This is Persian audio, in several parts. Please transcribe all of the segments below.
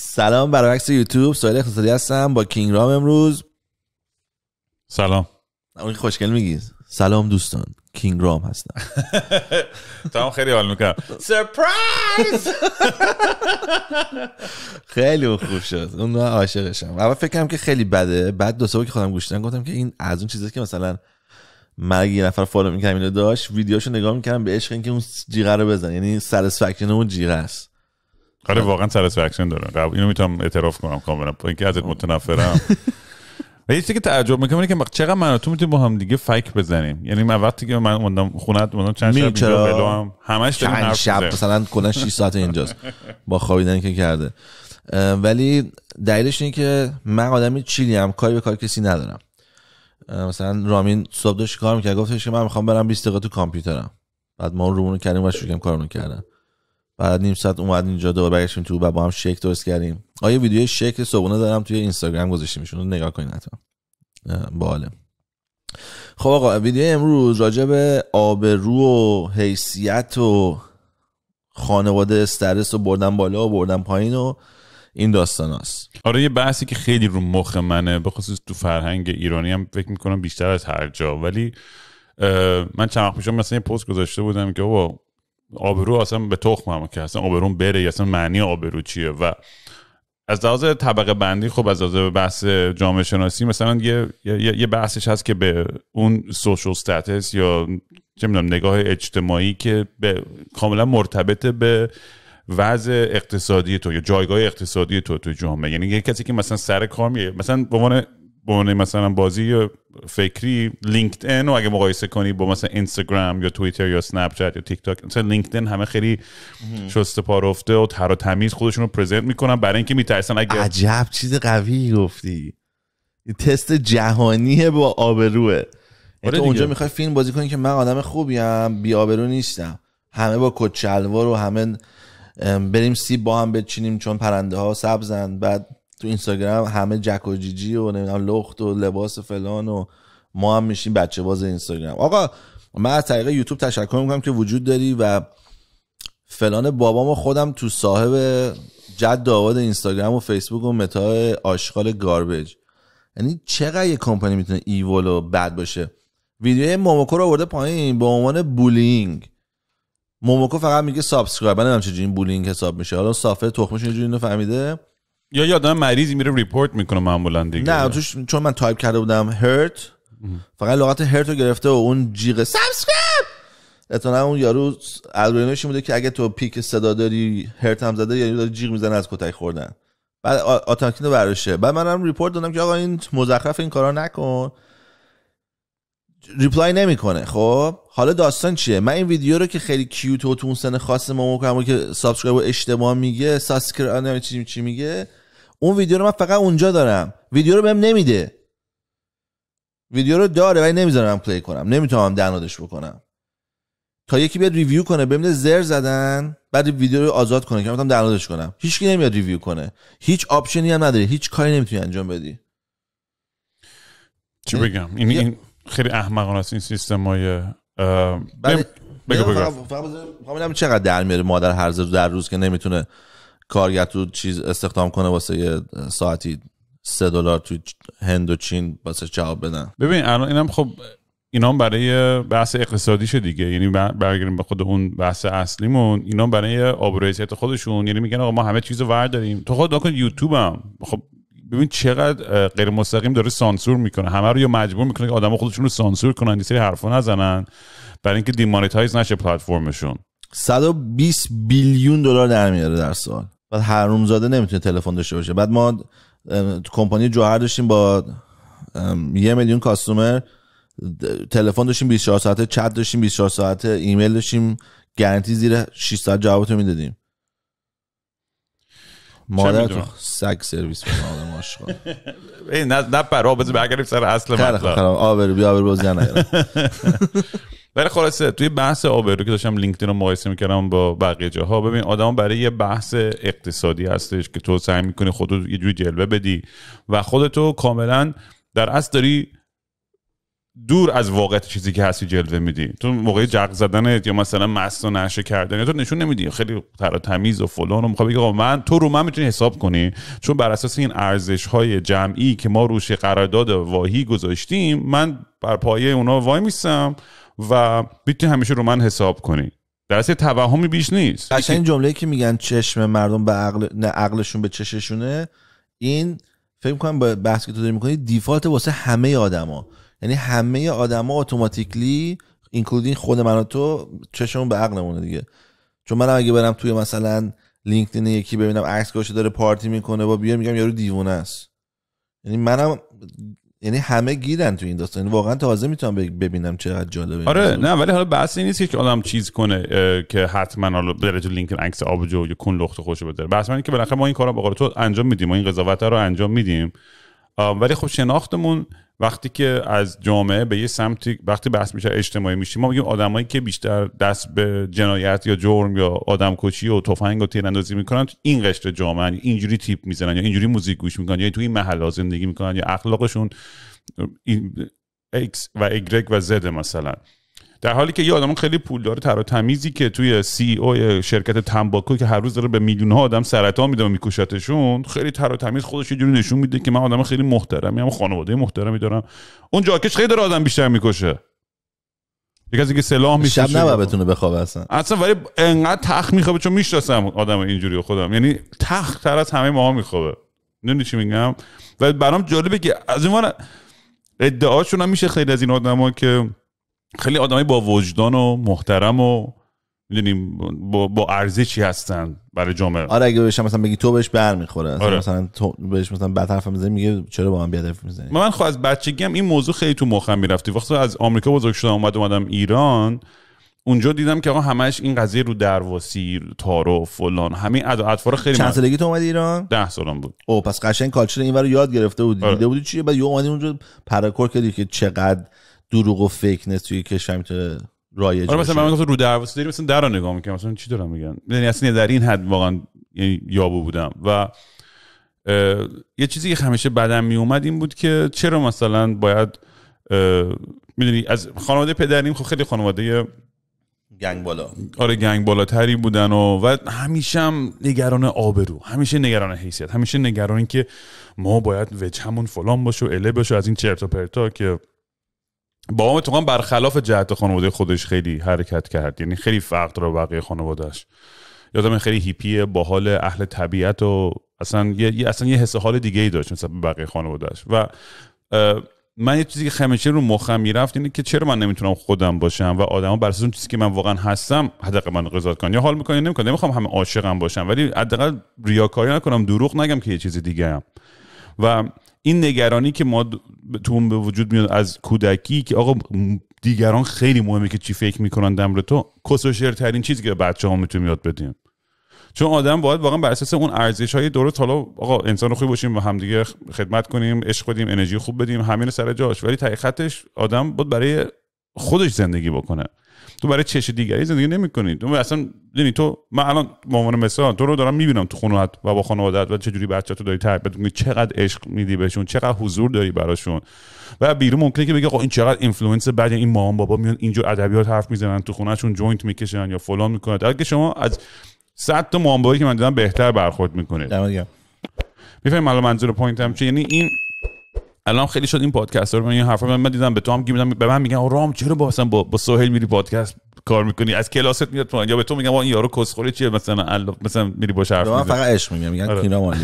سلام برعکس یوتیوب سوال اقتصادی هستم با کینگ رام امروز سلام اون خوشگل میگی سلام دوستان کینگ رام هستم تمام خیلی حال میکنم سرپرایز خیلی خوب شد اون عاشقشم اول فکرم که خیلی بده بعد دو که خودم گوشتن گفتم که این از اون چیزی که مثلا من یه نفر فالو میکنم اینو داشت ویدیوشو نگاه میکنم به عشق اینکه اون جیغه رو بزن یعنی سرسفکشن اون جیغه است آره واقعا سرسفکشن داره قبل اینو میتونم اعتراف کنم کاملا اینکه ازت متنفرم و یه که تعجب میکنم اینه که چقدر من تو میتونیم با هم دیگه فک بزنیم یعنی من وقتی که من موندم خونت موندم چند شب اینجا هم همش داریم شب مثلا کلا 6 ساعت اینجاست با خوابیدن که کرده ولی دلیلش اینه که من آدمی چیلی هم کاری به کار کسی ندارم مثلا رامین صبح داشت کار میکرد گفتش که من میخوام برم 20 دقیقه تو کامپیوترم بعد ما رومون کردیم و شروع کردم کارمون کردم بعد نیم ساعت اومد اینجا دوباره برگشتیم تو و با هم شیک درست کردیم آیا ویدیو شیک صبحونه دارم توی اینستاگرام گذاشتیم نگاه کنید حتما باله خب آقا ویدیو امروز راجع به آبرو و حیثیت و خانواده استرس و بردن بالا و بردن پایین و این داستان هست. آره یه بحثی که خیلی رو مخ منه به خصوص تو فرهنگ ایرانی هم فکر میکنم بیشتر از هر جا ولی من چند وقت پیشم مثلا یه پست گذاشته بودم که آبرو اصلا به تخم هم که اصلا آبرون بره اصلا معنی آبرو چیه و از لحاظ طبقه بندی خب از لحاظ بحث جامعه شناسی مثلا یه،, یه،, یه بحثش هست که به اون سوشال ستاتس یا چه میدونم نگاه اجتماعی که به کاملا مرتبط به وضع اقتصادی تو یا جایگاه اقتصادی تو تو جامعه یعنی یه کسی که مثلا سر کار میه مثلا به عنوان به مثلا بازی فکری لینکدین رو اگه مقایسه کنی با مثلا اینستاگرام یا توییتر یا اسنپ چت یا تیک تاک مثلا لینکدین همه خیلی شسته پارفته و تر و تمیز خودشون رو پرزنت میکنن برای اینکه میترسن اگه عجب چیز قوی گفتی تست جهانیه با آبروه آره یعنی تو اونجا میخوای فیلم بازی کنی که من آدم خوبیم بی آبرو نیستم همه با کچلوار و همه بریم سیب با هم بچینیم چون پرنده ها سبزن بعد تو اینستاگرام همه جک و جیجی و نمیدونم لخت و لباس فلان و ما هم میشیم بچه باز اینستاگرام آقا من از طریق یوتیوب تشکر میکنم که وجود داری و فلان بابام و خودم تو صاحب جد آباد اینستاگرام و فیسبوک و متا آشغال گاربیج یعنی چقدر یه کمپانی میتونه ایول و بد باشه ویدیوی موموکو رو آورده پایین به عنوان بولینگ موموکو فقط میگه سابسکرایب من نمیدونم چجوری این بولینگ حساب میشه حالا صافه تخمش اینجوری اینو فهمیده یا یادم مریضی میره ریپورت میکنه معمولا دیگه نه توش چون من تایپ کرده بودم هرت فقط لغت هرت رو گرفته و اون جیغ سابسکرایب اتانا اون یارو الگوریتمش بوده که اگه تو پیک صدا داری هرت هم زده یعنی داری جیغ میزنه از کتک خوردن بعد آتاکین رو برشه بعد منم ریپورت دادم که آقا این مزخرف این کارا نکن ریپلای نمیکنه خب حالا داستان چیه من این ویدیو رو که خیلی کیوت و تو اون سن خاص مامو که سابسکرایب اشتباه میگه ساسکر چی چی میگه اون ویدیو رو من فقط اونجا دارم ویدیو رو بهم نمیده ویدیو رو داره ولی نمیذارم پلی کنم نمیتونم دانلودش بکنم تا یکی بیاد ریویو کنه ببینه زر زدن بعد ویدیو رو آزاد کنه که مثلا دانلودش کنم کی نمیاد ریویو کنه هیچ آپشنی هم نداره هیچ کاری نمیتونی انجام بدی چی بگم این, این خیلی احمقانه است این سیستم های بله، بگو بگو چقدر در میاره مادر هر روز در روز که نمیتونه کارگر تو چیز استخدام کنه واسه یه ساعتی سه دلار تو هند و چین واسه جواب بدن ببین الان اینم خب اینا برای بحث اقتصادی شه دیگه یعنی برگردیم به خود اون بحث اصلیمون اینا برای آبروریت خودشون یعنی میگن آقا ما همه چیزو ور داریم تو خود کن یوتیوب خب ببین چقدر غیر مستقیم داره سانسور میکنه همه رو یا مجبور میکنه که آدما خودشون رو سانسور کنن یه سری حرفا نزنن برای اینکه دیمانیتایز نشه پلتفرمشون 120 بیلیون دلار در میاره در سال بعد زاده نمیتونه تلفن داشته باشه بعد ما کمپانی جوهر داشتیم با یه میلیون کاستومر تلفن داشتیم 24 ساعته چت داشتیم 24 ساعته ایمیل داشتیم گارانتی زیر 600 ساعت جوابتو میدادیم مادر تو سگ سرویس این نه نه پرها سر اصل مطلب آبرو بیا آبرو ولی خلاصه توی بحث آبرو که داشتم لینکدین رو مقایسه میکردم با بقیه جاها ببین آدم برای یه بحث اقتصادی هستش که تو سعی میکنی خودتو یه جوری جلوه بدی و خودتو کاملا در اصل داری دور از واقع چیزی که هستی جلوه میدی تو موقع جق زدن یا مثلا مست و نشه کردن تو نشون نمیدی خیلی تر تمیز و فلان و میخوای من تو رو من میتونی حساب کنی چون بر اساس این ارزش های جمعی که ما روش قرارداد واهی گذاشتیم من بر پایه اونا وای میستم و میتونی همیشه رو من حساب کنی در اصل توهمی بیش نیست این جمله که میگن چشم مردم به عقل نه عقلشون به چششونه این فکر کنم با بحث که تو داری میکنی دیفالت واسه همه آدما یعنی همه آدما اتوماتیکلی اینکلودین خود من و تو چشمون به عقلمونه دیگه چون من اگه برم توی مثلا لینکدین یکی ببینم عکس گوشه داره پارتی میکنه با بیا میگم یارو دیوونه است یعنی منم یعنی همه گیرن تو این داستان یعنی واقعا تازه میتونم ببینم چقدر جالبه آره نه ولی حالا بحث این نیست که آدم چیز کنه که حتما حالا بره تو لینکدین عکس آبجو یا کون لخت خوشو بده بحث من که بالاخره ما این کارا با تو انجام میدیم ما این قضاوت رو انجام میدیم ولی خب شناختمون وقتی که از جامعه به یه سمتی وقتی بحث میشه اجتماعی میشیم ما میگیم آدمایی که بیشتر دست به جنایت یا جرم یا آدمکشی و تفنگ و تیراندازی میکنن این قشر جامعه اینجوری تیپ میزنن یا اینجوری موزیک گوش میکنن یا توی این محلا زندگی میکنن یا اخلاقشون ایکس و ایگرگ و زد مثلا در حالی که یه آدم خیلی پولدار تر تمیزی که توی سی او e شرکت تنباکو که هر روز داره به میلیون ها آدم سرطان میده و میکوشتشون خیلی تر تمیز خودش یه جوری نشون میده که من آدم خیلی محترمی هم خانواده محترمی دارم اون جاکش خیلی داره آدم بیشتر میکشه یک از اینکه سلاح میشه شب نباید بتونه بخوابه اصلا اصلا ولی انقدر تخت میخوابه چون میشناسم آدم اینجوری خودم یعنی تخت تر از همه ماها میخوابه نمیدونی چی میگم و برام جالبه که از ادعاشون هم میشه خیلی از این که خیلی آدمای با وجدان و محترم و میدونیم با, با ارزشی هستن برای جامعه آره اگه بهش مثلا بگی تو بهش برمیخوره آره. مثلا تو بهش مثلا بد حرف میزنی میگه چرا با من بیاد حرف میزنی من خود خب از بچگی هم این موضوع خیلی تو مخم میرفتی وقتی از آمریکا بزرگ شدم اومد اومدم ایران اونجا دیدم که آقا همش این قضیه رو درواسی تعارف فلان همین اطفار خیلی چند سالگی تو اومدی ایران 10 سالم بود او پس قشنگ کالچر اینور رو یاد گرفته بودی آره. دیده بودی چیه بعد یه اومدی اونجا پراکور کردی که چقدر دروغ و فیکنس توی کشور میتونه رایج آره مثلا من گفتم رو در واسه مثلا در نگاه میکنم مثلا چی دارم میگن یعنی اصلا در این حد واقعا یعنی یابو بودم و یه چیزی که همیشه بدم میومد این بود که چرا مثلا باید میدونی از خانواده پدریم خب خیلی خانواده گنگ بالا آره گنگ تری بودن و و همیشه هم نگران آبرو همیشه نگران حیثیت همیشه نگران که ما باید وجهمون فلان باشه و اله باشه از این چرت و پرتا که با تو برخلاف جهت خانواده خودش خیلی حرکت کرد یعنی خیلی فرق داره بقیه خانوادهش یادم خیلی هیپیه با حال اهل طبیعت و اصلا یه اصلا یه حس حال دیگه ای داشت مثلا بقیه خانوادهش و من یه چیزی که خمشه رو مخم میرفت اینه که چرا من نمیتونم خودم باشم و آدما بر اساس اون چیزی که من واقعا هستم حداقل من قضاوت یا حال میکنن یا نمیکنن همه عاشقم باشم ولی حداقل ریاکاری نکنم دروغ نگم که یه چیز دیگه و این نگرانی که ما تو به وجود میاد از کودکی که آقا دیگران خیلی مهمه که چی فکر میکنن رو تو کسوشر ترین چیزی که بچه ها میتونیم یاد بدیم چون آدم باید واقعا بر اساس اون ارزش های درست حالا آقا انسان خوبی باشیم و همدیگه خدمت کنیم عشق بدیم انرژی خوب بدیم همین سر جاش ولی تقیقتش آدم باید برای خودش زندگی بکنه تو برای چش دیگری زندگی نمیکنی تو اصلا ببین تو من الان به عنوان مثال تو رو دارم میبینم تو خونه و با خانواده و چجوری تو داری تربیت میکنی چقدر عشق میدی بهشون چقدر حضور داری براشون و بیرون ممکنه که بگه این چقدر اینفلوئنس بعد این مامان بابا میان اینجور ادبیات حرف میزنن تو خونهشون جوینت میکشن یا فلان میکنن در شما از صد تا مامان بابایی که من دیدم بهتر برخورد میکنید میفهمم الان منظور پوینتم چیه یعنی این الان خیلی شد این پادکست رو من این حرفا من دیدم به تو هم میگم به من میگن رام چرا با با, با سهیل میری پادکست کار میکنی از کلاست میاد تو یا به تو میگم این یارو کسخوره چیه مثلا ال... مثلا میری با حرف من فقط عشق میگم میگن آره. کینا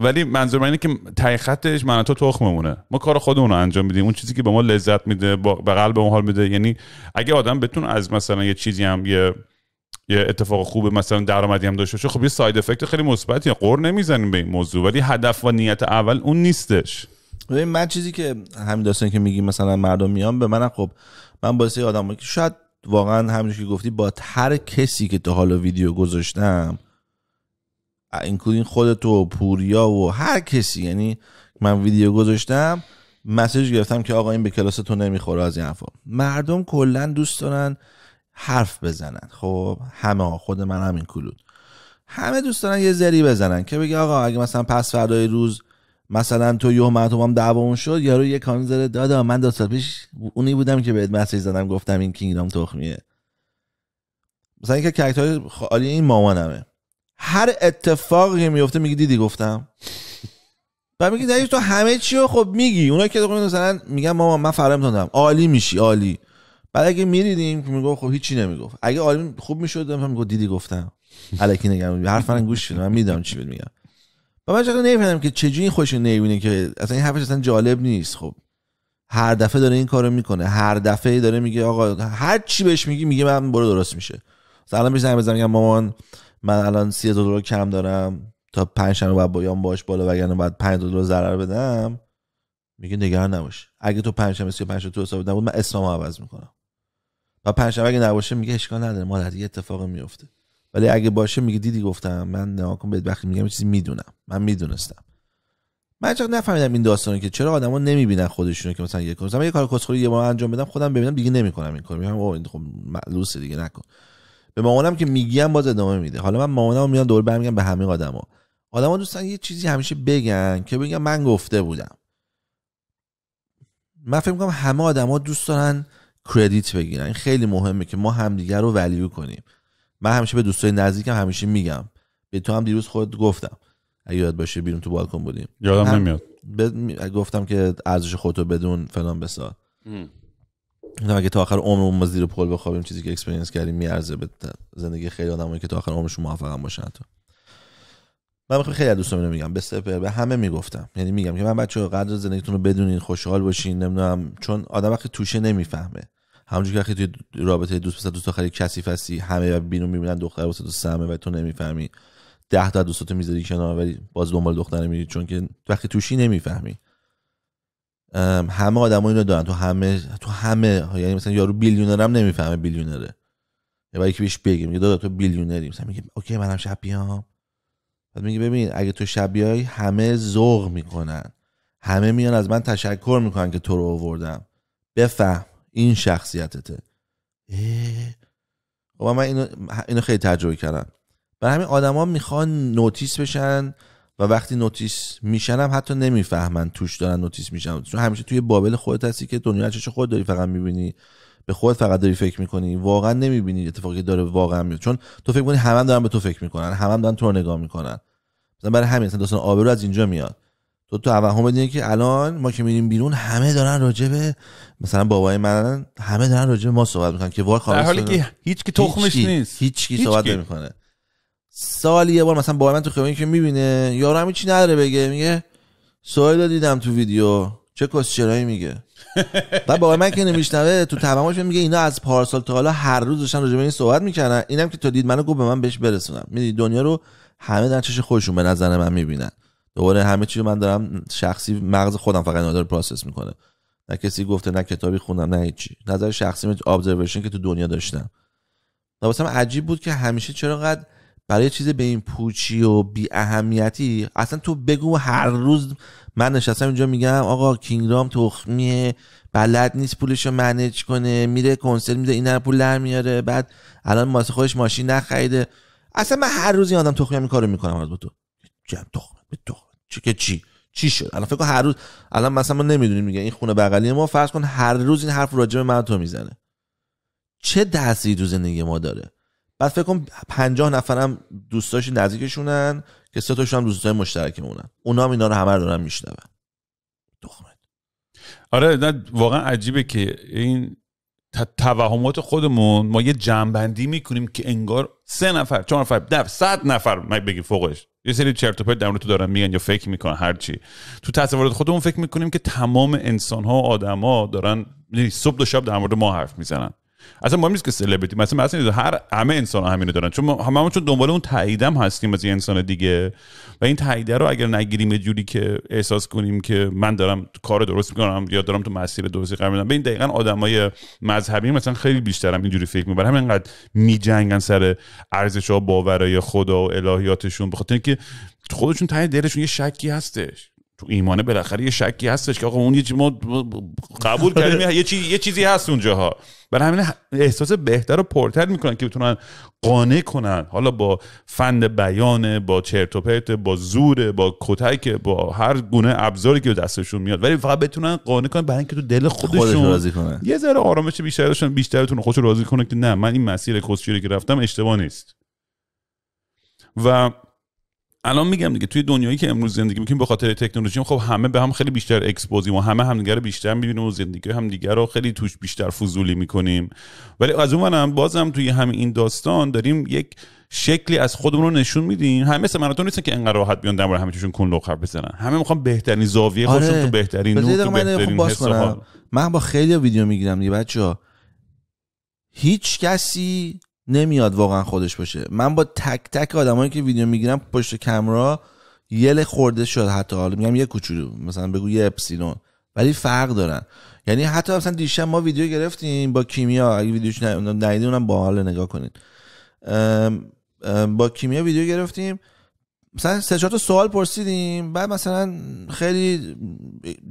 ولی منظور من اینه که تای خطش من تو تخممونه ما کار خودمون رو انجام میدیم اون چیزی که به ما لذت میده به قلب اون حال میده یعنی اگه آدم بتون از مثلا یه چیزی هم یه یه اتفاق خوب مثلا درآمدی هم داشته باشه خب یه ساید افکت خیلی مثبتی قور نمیزنیم به این موضوع ولی هدف و نیت اول اون نیستش ببین من چیزی که همین داستانی که میگی مثلا مردم میان به من خب من باعث آدم که شاید واقعا همین که گفتی با هر کسی که تا حالا ویدیو گذاشتم اینکلودین خودت و پوریا و هر کسی یعنی من ویدیو گذاشتم مسیج گرفتم که آقا این به کلاس تو نمیخوره از این حرفا مردم کلا دوست دارن حرف بزنن خب همه خود من همین کلود همه دوست دارن یه ذری بزنن که بگه آقا اگه مثلا پس فردای روز مثلا تو یه من هم شد یارو یه کامنت داره دادا من دو سال پیش اونی بودم که بهت مسیج زدم گفتم این کینگدام تخمیه مثلا اینکه ککت های خالی این مامانمه هر اتفاقی میفته میگی دیدی گفتم و میگی دیگه تو همه چی رو خب میگی اونایی که خب مثلا میگن مامان من دادم عالی میشی عالی بعد اگه میریدیم که میگفت خب هیچی نمیگفت اگه آلی خوب میشد من میگفت دیدی گفتم الکی نگم حرف من گوش شد من میدونم چی بهت میگم و من چطور نمیفهمم که چجوری این خوش نمیبینه که اصلا این حرفش اصلا جالب نیست خب هر دفعه داره این کارو میکنه هر دفعه داره میگه آقا هر چی بهش میگی میگه من برو درست میشه مثلا الان زنگ بزنم میگم مامان من الان 30 دلار کم دارم تا 5 شنبه بعد بایام باش بالا وگرنه بعد 5 دلار ضرر بدم میگه نگران نباش اگه تو 5 شنبه 35 تو حساب بدم من اسمم عوض میکنم و پنجشنبه اگه نباشه میگه اشکال نداره ما یه اتفاق میفته ولی اگه باشه میگه دیدی گفتم من نه کن بهت بخی میگم چیزی میدونم من میدونستم من چرا نفهمیدم این داستانو که چرا آدما نمیبینن خودشونو که مثلا یه کار مثلا یه کار کسخوری یه بار انجام بدم خودم ببینم دیگه نمیکنم این کارو میگم اوه این خب معلوس دیگه نکن به مامانم که میگیم باز ادامه میده حالا من مامانم میان دور برمیگم به همه آدما آدما دوستان یه چیزی همیشه بگن که بگم من گفته بودم من فکر میکنم همه آدما دوست دارن کردیت بگیرن خیلی مهمه که ما همدیگر رو ولیو کنیم من همیشه به دوستای نزدیکم همیشه میگم به تو هم دیروز خود گفتم اگه یاد باشه بیرون تو بالکن بودیم یادم نمیاد ب... گفتم که ارزش خودتو بدون فلان بسار نه اگه تا آخر عمرمون ما زیر پل بخوابیم چیزی که اکسپرینس کردیم میارزه به زندگی خیلی آدمایی که تا آخر عمرشون موفق هم باشن تو من میخوام خیلی دوستام اینو میگم به سپر به همه میگفتم یعنی میگم که من بچه‌ها قدر زندگیتون رو بدونین خوشحال باشین نمیدونم چون آدم وقتی توشه نمیفهمه همونجوری که توی رابطه دوست پسر دوست کسی کثیف هستی همه بیرون میبینن دختر واسه تو سمه و تو نمیفهمی 10 تا دوستاتو میذاری کنار ولی باز دنبال دختر میری چون که وقتی توشی نمیفهمی همه آدمایی اینو دارن تو همه تو همه یعنی مثلا یارو بیلیونرم نمیفهمه بیلیونره یه وقتی بهش بگی میگه دادا تو بیلیونری مثلا میگه اوکی منم شب بیام بعد میگه ببین اگه تو شب بیای همه ذوق میکنن همه میان از من تشکر میکنن که تو رو آوردم بفهم این شخصیتته خب من اینو, اینو خیلی تجربه کردم برای همین آدما میخوان نوتیس بشن و وقتی نوتیس میشنم حتی نمیفهمن توش دارن نوتیس میشن چون همیشه توی بابل خودت هستی که دنیا چش خود داری فقط میبینی به خود فقط داری فکر میکنی واقعا نمیبینی اتفاقی داره واقعا میفته چون تو فکر میکنی همه دارن به تو فکر میکنن همه دارن تو رو نگاه میکنن مثلا برای همین مثلا آبرو از اینجا میاد تو توهم بدین که الان ما که میریم بیرون همه دارن به مثلا بابای من همه دارن راجبه ما صحبت میکنن که وای خالص حالی که هیچ کی تخمش نیست هیچ کی صحبت نمیکنه سال یه بار مثلا بابای من تو خیابون که میبینه یارو همین چی نداره بگه میگه سوال دیدم تو ویدیو چه کسچرایی میگه و بابای من که نمیشنوه تو تمامش میگه اینا از پارسال تا حالا هر روز داشتن راجع به این صحبت میکنن اینم که تو دید منو گفت به من بهش برسونم میدی دنیا رو همه در چش خودشون به نظر من میبینن دوباره همه چی من دارم شخصی مغز خودم فقط اینا پروسس میکنه نه کسی گفته نه کتابی خونم نه هیچی نظر شخصی من ابزرویشن که تو دنیا داشتم و عجیب بود که همیشه چرا قد برای چیز به این پوچی و بی اهمیتی اصلا تو بگو هر روز من نشستم اینجا میگم آقا کینگرام تخمیه بلد نیست پولش رو منیج کنه میره کنسل میده این پول در میاره بعد الان ماسه خودش ماشین نخریده اصلا من هر روز آدم این کارو میکنم از با تو به تخمه چی که چی چی شد الان فکر کن هر روز الان مثلا ما نمیدونیم میگه این خونه بغلی ما فرض کن هر روز این حرف راجع به من تو میزنه چه دستی تو زندگی ما داره بعد فکر کن 50 نفرم دوستاش نزدیکشونن که سه تاشون هم دوستای مشترکمونن اونا هم اینا رو همه دارن میشنون آره نه واقعا عجیبه که این توهمات خودمون ما یه جمعبندی میکنیم که انگار سه نفر چهار نفر ده صد نفر ما بگی فوقش یه سری چرت و پرت تو دارن میگن یا فکر میکنن هر چی تو تصورات خودمون فکر میکنیم که تمام انسان ها و آدما دارن یعنی صبح و شب در مورد ما حرف میزنن اصلا مهم نیست که سلبریتی مثلا مثلا هر همه انسان ها همینو دارن چون ما چون دنبال اون تاییدم هستیم از یه انسان دیگه و این تاییده رو اگر نگیریم جوری که احساس کنیم که من دارم کار درست میکنم یا دارم تو مسیر درستی قرار میدم به این دقیقا آدمای مذهبی مثلا خیلی بیشترم اینجوری فکر میبرن همینقدر میجنگن سر ارزش ها باورای خدا و الهیاتشون بخاطر اینکه خودشون تایید دلشون یه شکی هستش تو ایمانه بالاخره یه شکی هستش که آقا اون یه قبول آره. کردیم یه, چیز، یه چیزی هست اونجاها برای همین احساس بهتر و پرتر میکنن که بتونن قانع کنن حالا با فند بیان با چرت و پرت با زور با کتک با هر گونه ابزاری که دستشون میاد ولی فقط بتونن قانع کنن برای اینکه تو دل خودشون راضی کنن یه ذره آرامش بیشتر داشتن بیشتر بتونن خودشون راضی کنن که نه من این مسیر رو که رفتم اشتباه نیست و الان میگم دیگه توی دنیایی که امروز زندگی میکنیم به خاطر تکنولوژی خب همه به هم خیلی بیشتر اکسپوزیم و همه همدیگه رو بیشتر میبینیم و زندگی همدیگه رو خیلی توش بیشتر فضولی میکنیم ولی از اون هم بازم توی همین این داستان داریم یک شکلی از خودمون رو نشون میدیم همه مثل ماراتون نیستن که انقدر راحت بیان در همه چیزشون کن لوخر بزنن همه میخوان بهترین زاویه آره. خودشون تو بهترین نور تو بهترین خب من با خیلی ویدیو میگیرم دیگه بچه‌ها هیچ کسی نمیاد واقعا خودش باشه من با تک تک آدمایی که ویدیو میگیرم پشت کمرا یه خورده شد حتی حالا میگم یه کوچولو مثلا بگو یه اپسیلون ولی فرق دارن یعنی حتی مثلا دیشب ما ویدیو گرفتیم با کیمیا اگه ویدیوش ندیدید اونم با حال نگاه کنید با کیمیا ویدیو گرفتیم مثلا سه چهار تا سوال پرسیدیم بعد مثلا خیلی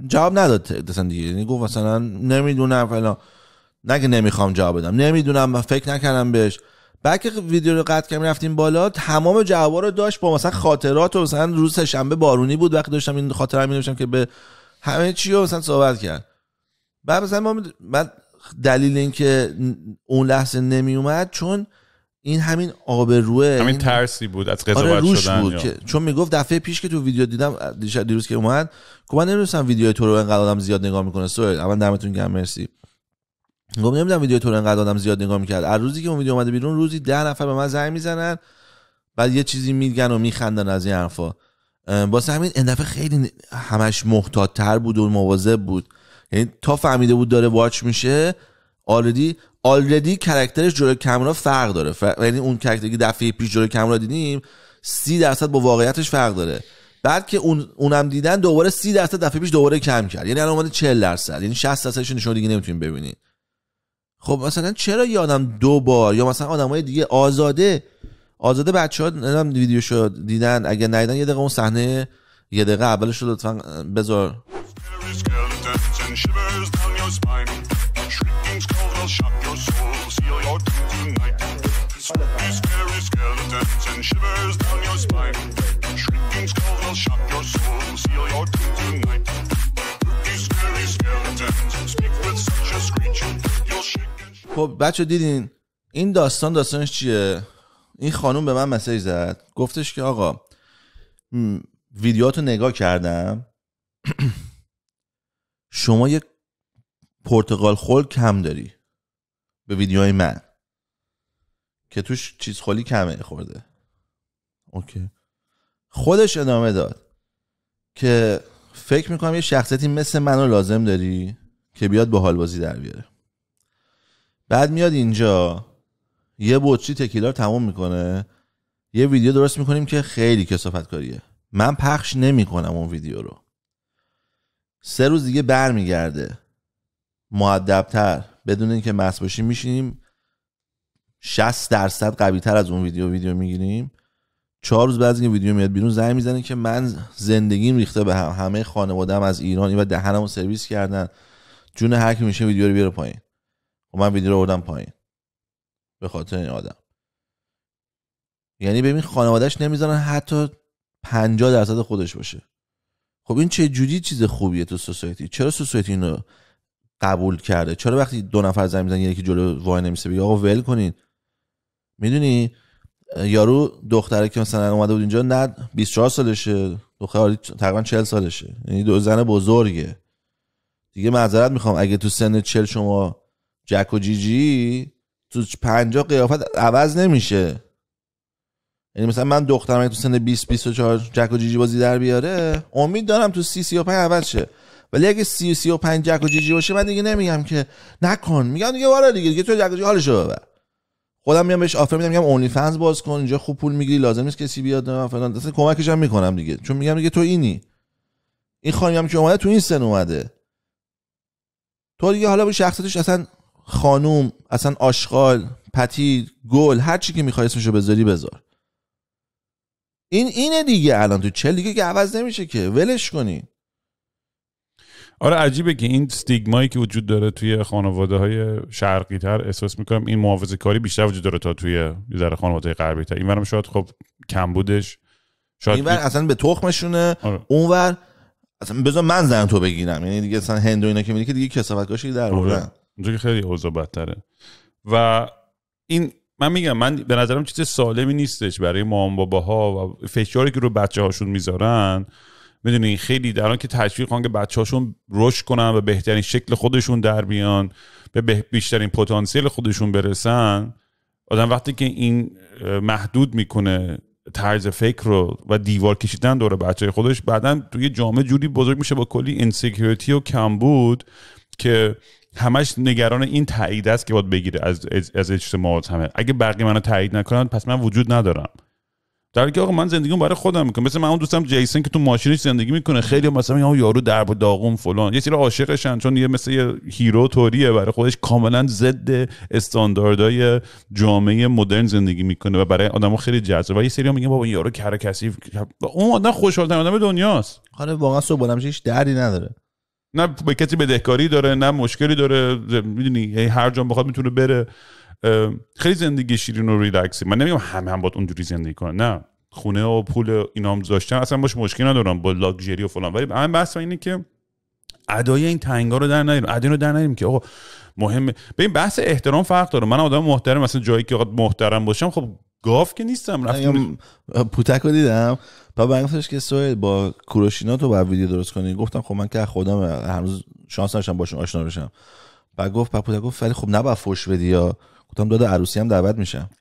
جواب نداد مثلا دیگه یعنی گفت مثلا نمیدونم فلان نگه نمیخوام جواب بدم نمیدونم فکر نکردم بهش بعد که ویدیو رو قطع کردم رفتیم بالا تمام جواب رو داشت با مثلا خاطرات و مثلا روز شنبه بارونی بود وقتی داشتم این خاطره می که به همه چی رو مثلا صحبت کرد بعد مثلا ما من دلیل اینکه اون لحظه نمی اومد چون این همین آبروه همین این... ترسی بود از قضاوت آره شدن بود یا... که... چون میگفت دفعه پیش که تو ویدیو دیدم دیشب دیروز که اومد که من نمیدونستم ویدیو تو رو انقدر آدم زیاد نگاه میکنه سوال اول دمتون گرم مرسی گفتم نمیدونم ویدیو تو انقدر آدم زیاد نگاه میکرد از روزی که اون ویدیو اومده بیرون روزی ده نفر به من زنگ میزنن بعد یه چیزی میگن و میخندن از این حرفا واسه همین این دفعه خیلی همش محتاطتر بود و مواظب بود یعنی تا فهمیده بود داره واچ میشه آلدی آلدی کرکترش جلوی کامرا فرق داره یعنی اون کرکتری که دفعه پیش جلوی کامرا دیدیم سی درصد با واقعیتش فرق داره بعد که اونم دیدن دوباره سی درصد دفعه پیش دوباره کم کرد یعنی الان اومده 40 درصد یعنی 60 درصدش نشون دیگه نمیتونیم ببینید خب مثلا چرا یه آدم دو بار یا مثلا های دیگه آزاده آزاده بچه ها نمیدونم شد دیدن اگه ندیدن یه دقیقه اون صحنه یه دقیقه اولش رو لطفا بذار خب بچه دیدین این داستان داستانش چیه این خانم به من مسیج زد گفتش که آقا ویدیواتو نگاه کردم شما یه پرتقال خل کم داری به ویدیوهای من که توش چیز خلی کمه خورده اوکی خودش ادامه داد که فکر میکنم یه شخصیتی مثل منو لازم داری که بیاد به حال بازی در بیاره بعد میاد اینجا یه بطری تکیلا رو تموم میکنه یه ویدیو درست میکنیم که خیلی کسافت کاریه من پخش نمیکنم اون ویدیو رو سه روز دیگه برمیگرده معدبتر بدون اینکه مس باشیم میشینیم 60 درصد قوی تر از اون ویدیو ویدیو میگیریم چهار روز بعد از این ویدیو میاد بیرون زنگ میزنه که من زندگیم ریخته به هم همه خانواده‌ام از ایرانی و دهنمو سرویس کردن جون هر کی میشه ویدیو رو بیاره پایین و خب من ویدیو رو بردم پایین به خاطر این آدم یعنی ببین خانوادهش نمیذارن حتی 50 درصد خودش باشه خب این چه جوری چیز خوبیه تو سوسایتی چرا سوسایتی اینو قبول کرده چرا وقتی دو نفر میزن میزنن یکی جلو وای نمیسه بگه آقا ول کنین میدونی یارو دختره که مثلا اومده بود اینجا نه 24 سالشه دختر تقریبا 40 سالشه یعنی دو زن بزرگه دیگه معذرت میخوام اگه تو سن 40 شما جک و جیجی تو 50 قیافت عوض نمیشه یعنی مثلا من دخترم تو سن 20 24 جک و جیجی بازی در بیاره امید دارم تو 30 35 عوض شه ولی اگه 30 35 جک و جیجی جی باشه من دیگه نمیگم که نکن میگم دیگه والا آره دیگه دیگه تو جک و جیجی حالشو ببر خودم میام بهش آفر میدم میگم اونلی فنز باز کن اینجا خوب پول میگیری لازم نیست کسی بیاد نه فلان اصلا کمکش هم میکنم دیگه چون میگم دیگه تو اینی این خانمی هم که اومده تو این سن اومده تو دیگه حالا به شخصیتش اصلا خانوم اصلا آشغال پتی گل هر چی که میخوای اسمشو بذاری بذار این اینه دیگه الان تو چه دیگه که عوض نمیشه که ولش کنی آره عجیبه که این ستیگمایی که وجود داره توی خانواده های شرقی تر احساس میکنم این محافظه کاری بیشتر وجود داره تا توی در خانواده غربی تر این شاید خب کم بودش شاید اصلا به تخمشونه آره. اونور اصلا بذار من زن تو بگیرم یعنی دیگه اصلا هندو اینا که میگه دیگه کسافت کاشی در آره. اونجا که خیلی اوضاع بدتره و این من میگم من به نظرم چیز سالمی نیستش برای مام باباها و فشاری که رو بچه هاشون میذارن میدونی خیلی در که تشویق کنن که بچه هاشون رشد کنن و بهترین شکل خودشون در بیان به بیشترین پتانسیل خودشون برسن آدم وقتی که این محدود میکنه طرز فکر رو و دیوار کشیدن دور بچه خودش بعدا توی جامعه جوری بزرگ میشه با کلی انسیکیوریتی و کم بود که همش نگران این تایید است که باید بگیره از از اجتماعات همه اگه بقیه منو تایید نکنن پس من وجود ندارم در که آقا من زندگیم برای خودم میکنم مثل من اون دوستم جیسن که تو ماشینش زندگی میکنه خیلی مثلا یارو در و داغون فلان یه سری عاشقشن چون یه مثل یه هیرو توریه برای خودش کاملا ضد استانداردهای جامعه مدرن زندگی میکنه و برای آدما خیلی و یه سری میگن بابا این یارو کر کثیف اون آدم خوشحال آدم دنیاست آره واقعا سو آدمش هیچ دردی نداره نه به کسی بدهکاری داره نه مشکلی داره میدونی یعنی هر جا بخواد میتونه بره خیلی زندگی شیرین و ریلکسی من نمیگم همه هم باید اونجوری زندگی کنن نه خونه و پول اینا هم داشتن اصلا باش مشکل ندارم با لاکژری و فلان ولی من بحث اینه که ادای این تنگا رو در نیاریم ادای رو در نیاریم که آقا مهمه ببین بحث احترام فرق داره من آدم محترم مثلا جایی که محترم باشم خب گاف که نیستم رفتم پوتک رو دیدم تا بعد گفتش که سوید با کوروشینا تو بعد ویدیو درست کنی گفتم خب من که خودم هنوز شانس داشتم باشون آشنا بشم بعد گفت پپوتا گفت ولی خب نباید فوش بدی یا گفتم داده عروسی هم دعوت میشم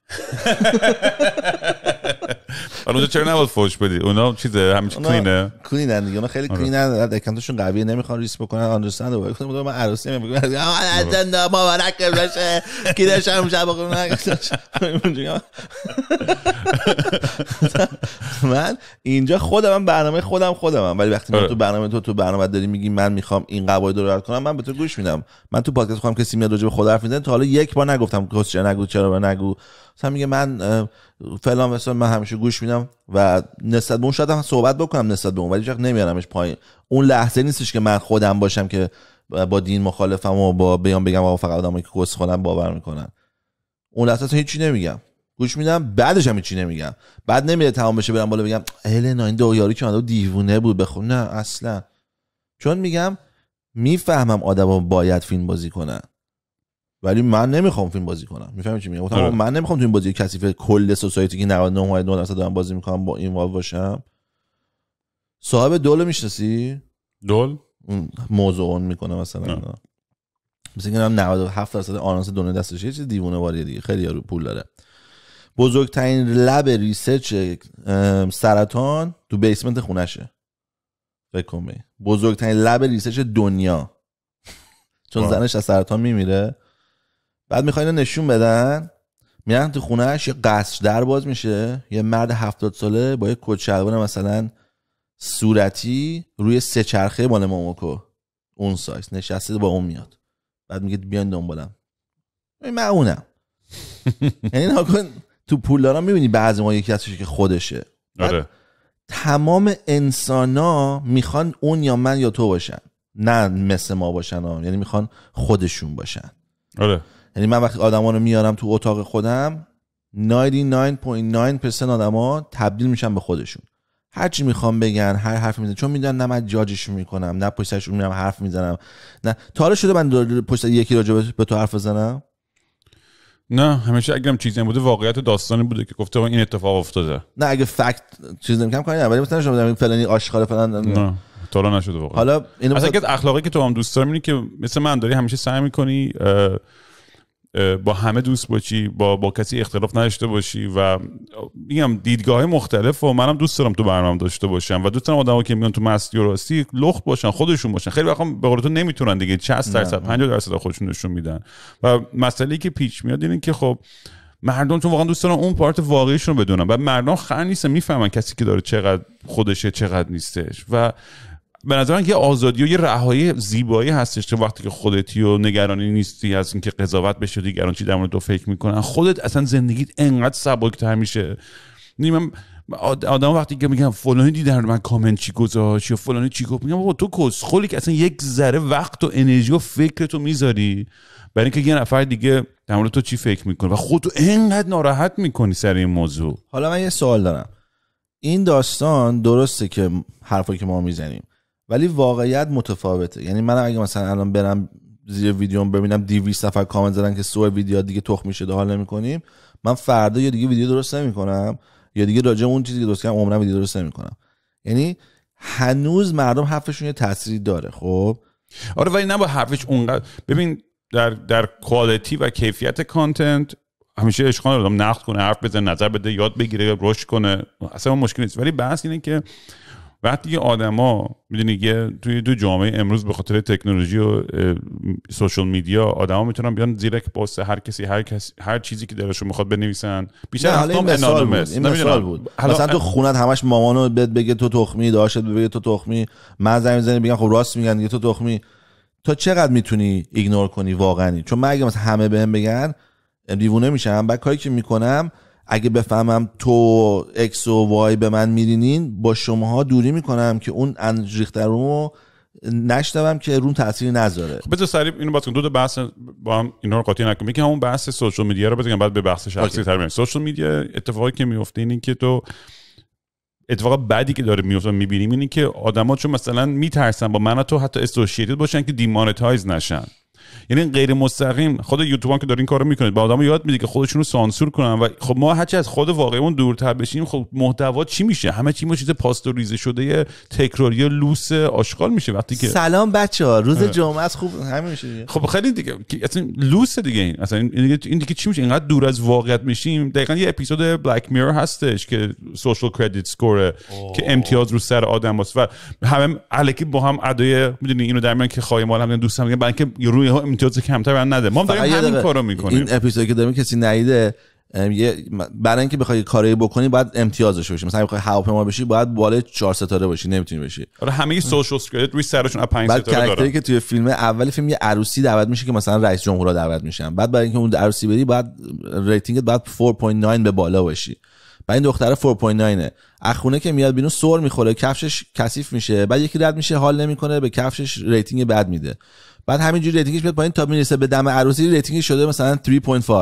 اونجا چرا نباید فوش بدی اونا چیزه همین کلینه کلینن دیگه اونا خیلی آره. کلینن اکانتشون قویه نمیخوان ریس بکنن آندرستاند رو بگم من عروسی آره. زنده ما مبارک بشه کی داشم شب من اینجا خودم برنامه خودم خودم ولی وقتی آره. تو برنامه تو تو برنامه داری میگی من میخوام این قواعد رو رعایت کنم من به تو گوش میدم من تو پادکست خودم کسی میاد راجع به خود حرف میزنه تا حالا یک بار نگفتم چرا نگو چرا نگو مثلا میگه من فلان مثلا من همیشه گوش میدم و نسبت به اون شاید هم صحبت بکنم نسبت به اون ولی چرا نمیارمش پایین اون لحظه نیستش که من خودم باشم که با دین مخالفم و با بیان بگم آقا فقط آدمایی که کس خودم باور میکنن اون لحظه هیچی نمیگم گوش میدم بعدش هم چی نمیگم بعد نمیره تمام بشه برم بالا بگم هلنا این دویاری که دیوونه بود بخون نه اصلا چون میگم میفهمم آدما باید فیلم بازی کنن ولی من نمیخوام فیلم بازی کنم میفهمی چی میگم گفتم آره. من نمیخوام تو این بازی کثیف کل سوسایتی که 99 درصد دارم بازی میکنم با این باشم صاحب دول میشناسی دول موضوع اون میکنه مثلا مثلا اینکه 97 درصد آنانس دونه دستش یه چیز دیوونه واریه دیگه خیلی یارو پول داره بزرگترین لب ریسرچ سرطان تو بیسمنت خونشه فکر بزرگترین لب ریسرچ دنیا چون زنش از سرطان میمیره بعد میخواین نشون بدن میرن تو خونهش یه قصر در باز میشه یه مرد هفتاد ساله با یه کچلوان مثلا صورتی روی سه چرخه مال ماموکو اون سایز نشسته با اون میاد بعد میگه بیاین دنبالم من اونم یعنی ناکن تو دارم میبینی بعضی ما یکی ازش که خودشه آره. تمام ها میخوان اون یا من یا تو باشن نه مثل ما باشن یعنی میخوان خودشون باشن آره یعنی من وقتی آدما رو میارم تو اتاق خودم 99.9% آدما تبدیل میشن به خودشون هر چی میخوام بگن هر حرفی میزنن چون میدونن نه من جاجش میکنم نه پشتش میرم حرف میزنم نه تا شده من پشت یکی راجع به تو حرف بزنم نه همیشه اگرم چیزی بوده واقعیت داستانی بوده که گفته این اتفاق افتاده نه اگه فکت چیز نمیکنم کاری نه ولی مثلا شما فلانی آشغال فلان نه حالا نشده واقعا حالا اینو اخلاقی که تو هم دوست داری که مثل من داری همیشه سعی میکنی با همه دوست باشی با با کسی اختلاف نداشته باشی و میگم دیدگاه مختلف و منم دوست دارم تو برنامه داشته باشم و دوست دارم آدمایی که میان تو مستی و راستی لخت باشن خودشون باشن خیلی وقتا به قول تو نمیتونن دیگه 60 درصد 50 درصد خودشون نشون میدن و مسئله که پیچ میاد اینه که خب مردم چون واقعا دوست دارن اون پارت واقعیشون رو بدونن و مردم خر نیستن میفهمن کسی که داره چقدر خودشه چقدر نیستش و به نظرم یه آزادی و یه رهایی زیبایی هستش که وقتی که خودتی و نگرانی نیستی از اینکه قضاوت بشه دیگران چی در مورد تو فکر میکنن خودت اصلا زندگیت انقدر سبکتر میشه نیمم آدم وقتی که میگم فلانی دیدن من کامنت چی گذاشت یا فلانی چی گفت میگم بابا تو خولی که اصلا یک ذره وقت و انرژی و فکر تو میذاری برای اینکه یه نفر دیگه در مورد تو چی فکر میکنه و خودتو انقدر ناراحت میکنی سر این موضوع حالا من یه سوال دارم این داستان درسته که حرفی که ما میزنیم ولی واقعیت متفاوته یعنی من اگه مثلا الان برم زیر ویدیو ببینم 200 نفر کامنت زدن که سو ویدیو دیگه تخمی میشه حال نمیکنیم من فردا یا دیگه ویدیو درست نمیکنم یا دیگه راجع اون چیزی که درست کردم عمرم ویدیو درست نمیکنم یعنی هنوز مردم حرفشون یه تاثیری داره خب آره ولی نه با حرفش اونقدر ببین در در کوالیتی و کیفیت کانتنت همیشه اشکال رو نقد کنه حرف بزنه نظر بده یاد بگیره رشد کنه اصلا مشکل نیست ولی بحث اینه که وقتی که آدما میدونی یه توی دو جامعه امروز به خاطر تکنولوژی و سوشال میدیا آدما میتونن بیان زیرک با هر کسی هر کسی هر چیزی که دلشون میخواد بنویسن بیشتر حالا این بود, این حالا مثلا تو خونت همش مامانو بهت بگه تو تخمی داشت بگه تو تخمی من زنگ میزنه میگن خب راست میگن تو تخمی تا چقدر میتونی ایگنور کنی واقعا چون مگه مثلا همه بهم به بگن دیوونه میشم بعد کاری که میکنم اگه بفهمم تو اکس و وای به من میرینین با شماها دوری میکنم که اون رو نشنوم که روم تاثیر نذاره خب بذار سریع اینو باز دو تا بحث با هم اینا رو قاطی نکنیم یکی همون بحث سوشال میدیا رو بگم بعد به بحث شخصی تر سوشال میدیا اتفاقی که میفته اینه که تو اتفاق بعدی که داره میفته میبینیم اینه که آدما چون مثلا میترسن با من تو حتی اسوشییتد باشن که دیمانتایز نشن یعنی غیر مستقیم خود یوتیوب که داره این کارو میکنه به آدمو یاد میده که خودشونو رو سانسور کنن و خب ما هرچی از خود واقعیمون دورتر بشیم خب محتوا چی میشه همه چی میشه چیز پاستوریزه شده تکراری لوس آشغال میشه وقتی که سلام بچه ها روز آره. جمعه است خوب همین میشه خب خیلی دیگه اصلا لوس دیگه این اصلا این دیگه چی میشه اینقدر دور از واقعیت میشیم دقیقا یه اپیزود بلک میر هستش که سوشال کردیت سکور که امتیاز رو سر آدم است و همه علکی با هم ادای میدونی اینو در که خواهی هم یعنی دوستام میگن بلکه روی امتیاز کمتر به نده ما داریم همین کارو میکنیم این اپیزودی که داریم کسی نیده یه برای اینکه بخوای کاری بکنی باید امتیازش بشی مثلا بخوای هواپیما بشی باید بالای 4 ستاره باشی نمیتونی بشی آره همه سوشال سکرت روی سرشون از 5 ستاره بعد که توی فیلم اول فیلم یه عروسی دعوت میشه که مثلا رئیس رو دعوت میشن بعد برای اینکه اون عروسی بری باید ریتینگت بعد 4.9 به بالا باشی و این دختره 4.9 اخونه که میاد بیرون سر میخوره کفشش کثیف میشه بعد یکی رد میشه حال نمیکنه به کفشش ریتینگ بد میده بعد همینجوری ریتینگش میاد پایین تا میرسه به دم عروسی ریتینگ شده مثلا 3.5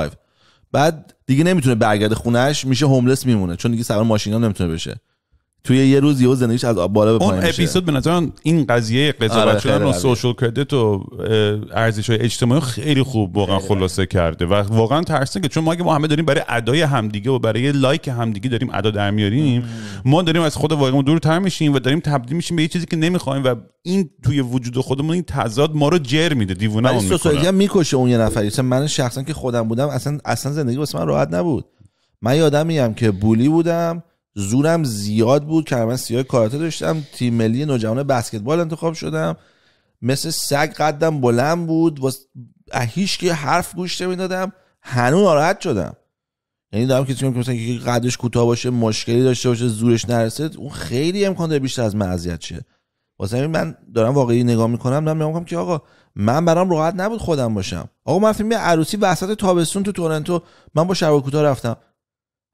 بعد دیگه نمیتونه برگرده خونهش میشه هوملس میمونه چون دیگه سوار ماشینا نمیتونه بشه توی یه روز یه زندگیش از بالا به پایین اپیزود به نظر این قضیه قضاوت آره شدن و سوشال کردیت و ارزش های اجتماعی خیلی خوب واقعا خلاصه کرده و واقعا که چون ما اگه ما همه داریم برای ادای همدیگه و برای لایک همدیگه داریم ادا در میاریم ما داریم از خود دور دورتر میشیم و داریم تبدیل میشیم به یه چیزی که نمیخوایم و این توی وجود خودمون این تضاد ما رو جر میده دیوونه اون میکنه میکشه اون یه نفری من شخصا که خودم بودم اصلا اصلا زندگی واسه من راحت نبود من یادم میام که بولی بودم زورم زیاد بود که من سیاه کاراته داشتم تیم ملی نوجوان بسکتبال انتخاب شدم مثل سگ قدم بلند بود و هیچ که حرف گوش نمیدادم هنون ناراحت شدم یعنی دارم که مثلا که قدش کوتاه باشه مشکلی داشته باشه زورش نرسه اون خیلی امکان داره بیشتر از من اذیت شه واسه همین من دارم واقعی نگاه میکنم دارم میگم که آقا من برام راحت نبود خودم باشم آقا من رفتم عروسی وسط تابستون تو تورنتو من با شلوار کوتاه رفتم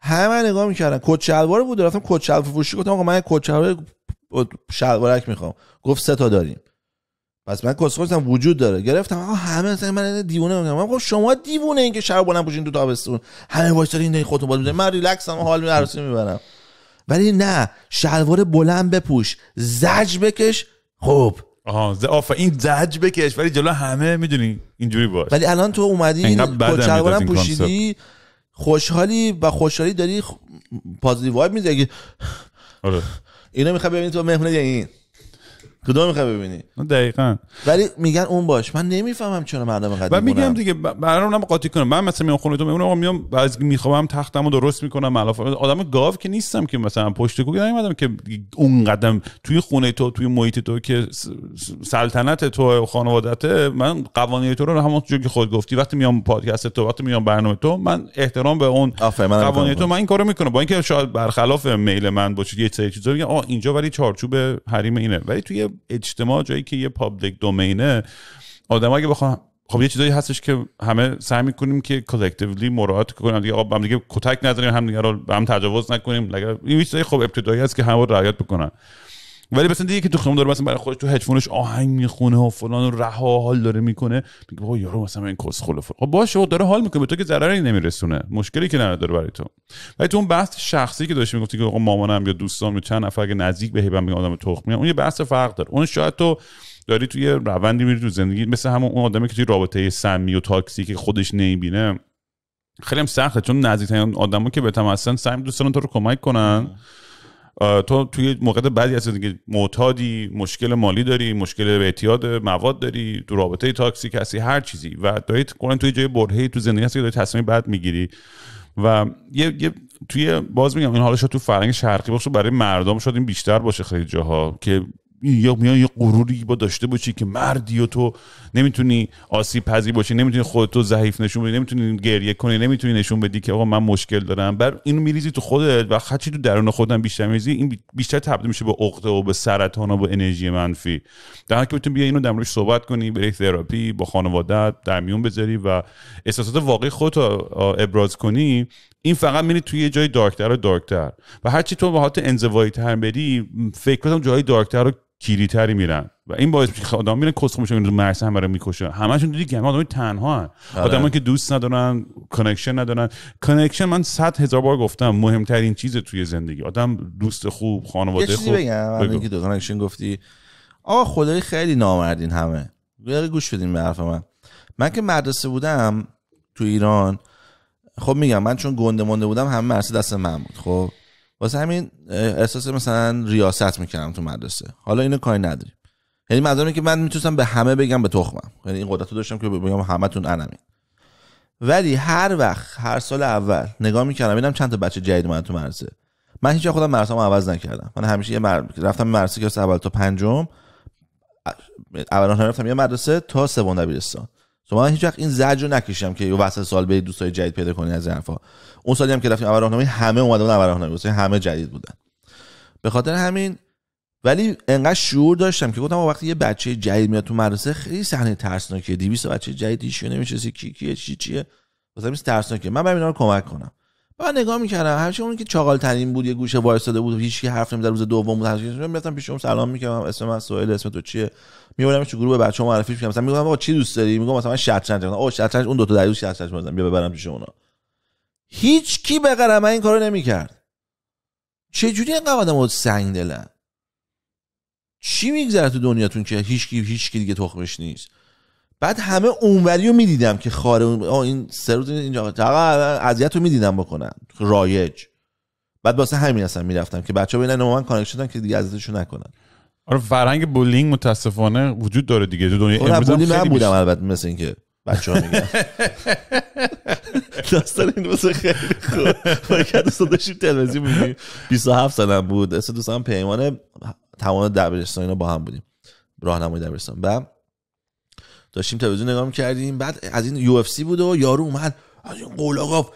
همه نگاه میکردن کت شلوار بود رفتم کت شلوار فروشی گفتم آقا من کت شلوار شلوارک میخوام گفت سه تا داریم پس من کسخوشم وجود داره گرفتم آقا همه مثلا من دیوونه میگم من شما دیوونه این که شب بلند پوشین تو تابستون همه وایس دارین این خودتون بود من ریلکسم حال عروسی میبرم ولی نه شلوار بلند بپوش زج بکش خب آها آفا این زج بکش ولی جلو همه میدونی اینجوری باش ولی الان تو اومدی کچلوارم پوشیدی خوشحالی و خوشحالی داری پازیتیو وایب آره. اینو میخوای ببینید تو مهمونه این کدوم میخوای ببینی دقیقا ولی میگن اون باش من نمیفهمم چرا مردم قدیم و میگم دیگه برای اونم قاطی کنم من مثلا میام خونه تو میمونم میام باز میخوام تختمو درست میکنم علاف آدم گاو که نیستم که مثلا پشت کوک نمیادم که اون قدم توی خونه تو توی محیط تو که سلطنت تو خانوادته من قوانین تو رو همون جوری که خود گفتی وقتی میام پادکست تو وقتی میام برنامه تو من احترام به اون قوانین تو من این کارو میکنم با اینکه شاید برخلاف میل من باشه یه سری چیزا میگم آ اینجا ولی چارچوب حریم اینه ولی توی اجتماع جایی که یه پابلیک دومینه آدم اگه بخوام خب یه چیزایی هستش که همه سعی میکنیم که کلکتیولی مراعات کنیم دیگه آقا هم دیگه کتک نذاریم هم دیگه رو به هم تجاوز نکنیم لگر این چیزایی خب ابتدایی است که همه رعایت بکنن ولی مثلا دیگه که تو خونه داره مثلا برای خودش تو هدفونش آهنگ میخونه و فلان و رها حال داره میکنه میگه بابا یارو مثلا این کس خلو خب باشه و داره حال میکنه به تو که ضرری نمیرسونه مشکلی که نداره برای تو ولی تو اون بحث شخصی که داشتی میگفتی که آقا مامانم یا دوستام یا چند نفر که نزدیک به هیبم میگن آدم تخمیه اون یه بحث فرق داره اون شاید تو داری توی روندی میری تو زندگی مثل همون اون آدمی که توی رابطه سمی و تاکسی که خودش نمیبینه خیلی هم سخته چون نزدیکترین آدما که به اصلا سعی دوستان تو رو کمک کنن تو توی موقعیت بعدی هستی که معتادی مشکل مالی داری مشکل اعتیاد مواد داری تو رابطه تاکسی کسی هر چیزی و داری کلا توی جای برهی تو زندگی هستی که داری تصمیم بد میگیری و یه, یه توی باز میگم این حالا شد تو فرنگ شرقی باشه برای مردم شد این بیشتر باشه خیلی جاها که یا میان یه غروری با داشته باشی که مردی و تو نمیتونی آسیب پذیر باشی نمیتونی خودتو ضعیف نشون بدی نمیتونی گریه کنی نمیتونی نشون بدی که آقا من مشکل دارم بر اینو میریزی تو خودت و خچی تو درون خودم بیشتر میریزی این بیشتر تبدیل میشه به عقده و به سرطان و به انرژی منفی در حال که بتونی بیا اینو در صحبت کنی بری تراپی با خانواده در میون بذاری و احساسات واقعی خودتو ابراز کنی این فقط میری توی یه جای دارکتر و دارکتر و هرچی تو به حالت انزوایی تر بری فکر کنم جای دارکتر و کیریتری میرن و این باعث میشه آدم میرن کس میشن اینو مرسه همه رو همشون دیگه همه آدمای تنها هن. آره. آدمایی که دوست ندارن کانکشن ندارن کانکشن من صد هزار بار گفتم مهمترین چیز توی زندگی آدم دوست خوب خانواده یه چیزی بگم گفتی آقا خدای خیلی نامردین همه بیا گوش بدین به حرف من من که مدرسه بودم تو ایران خب میگم من چون گنده مونده بودم همه مرسی دست من بود خب واسه همین احساس مثلا ریاست میکردم تو مدرسه حالا اینو کاری نداریم یعنی مدارم که من میتونستم به همه بگم به تخمم یعنی این قدرت رو داشتم که بگم همتون انمی ولی هر وقت هر سال اول نگاه میکردم ببینم چند تا بچه جدید اومدن تو مدرسه من هیچ خودم رو عوض نکردم من همیشه یه مر... رفتم مدرسه که اول تا پنجم اولان رفتم یه مدرسه تا سوم دبیرستان تو خب من هیچ وقت این زجر رو نکشیدم که وسط سال به دوستای جدید پیدا کنی از حرفا اون سالی هم که رفتیم اول راهنمایی همه اومده بودن اول راهنمایی همه جدید بودن به خاطر همین ولی انقدر شعور داشتم که گفتم وقتی یه بچه جدید میاد تو مدرسه خیلی صحنه ترسناکه 200 بچه جدید ایشو نمیشه کی کیه چی چیه مثلا ترسناکه من برم اینا رو کمک کنم من نگاه میکردم همیشه اون که چاقال ترین بود یه گوشه وایساده بود هیچ کی حرف نمیزد روز دوم بود همیشه پیش پیشم سلام میکردم اسم من سوهل اسم تو چیه میبرم تو گروه بچه‌ها معرفی میکنم مثلا میگم آقا چی دوست داری میگم مثلا شطرنج آقا شطرنج اون دو تا دایو شطرنج بیا ببرم پیش اونا هیچ کی به غیر من این کارو نمیکرد چه جوری اینقدر آدمو سنگ دلن چی میگذره تو دنیاتون که هیچ کی هیچ کی دیگه تخمش نیست بعد همه اونوری رو میدیدم که خاره این سر روز اینجا اذیت رو میدیدم بکنن رایج بعد واسه همین اصلا میرفتم که بچه ببینن من کانکشن شدن که دیگه اذیتشون نکنن آره فرهنگ بولینگ متاسفانه وجود داره دیگه تو دنیا خب، امروز خیلی من بودم البته مثل اینکه بچه ها میگن داستان این واسه خیلی خوب ما دوست داشتیم تلویزیون بودیم 27 سالم بود اصلا دوستان پیمان تمام دبیرستان اینا با هم بودیم راهنمای دبیرستان و داشتیم تلویزیون نگاه کردیم بعد از این یو اف سی بود و یارو اومد از این قولاقاف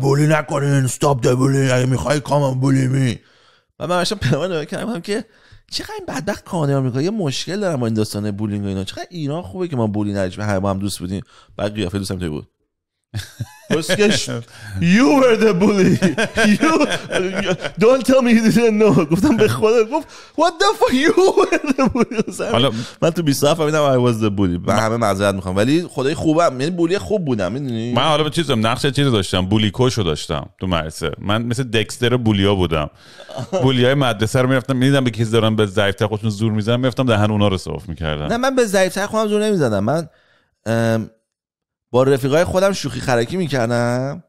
بولی نکنین استاپ ده بولی اگه میخوای کام بولی می و من داشتم پیمان کردم که چقدر این بدبخت کانه یه مشکل دارم با این داستان بولینگ و اینا چقدر ایران خوبه که ما بولی نجیب هر با هم دوست بودیم بعد قیافه دوستم تو بود بسکش You were the bully you... Don't tell me you didn't know گفتم به خدا گفت What the fuck You were the bully من تو بیست 20 فهمیدم I was the bully من همه معذرت میخوام ولی خدای خوبم یعنی بولی خوب بودم میدونی من حالا به چیزم نقش چیز داشتم بولی کشو داشتم تو مدرسه من مثل دکستر بولیا بودم بولی های مدرسه رو میرفتم میدیدم به کسی دارم به ضعیفتر خودشون زور میزنن میرفتم دهن اونا رو صاف میکردم نه من به ضعیفتر خودم زور نمیزدم من با رفیقای خودم شوخی خرکی میکردم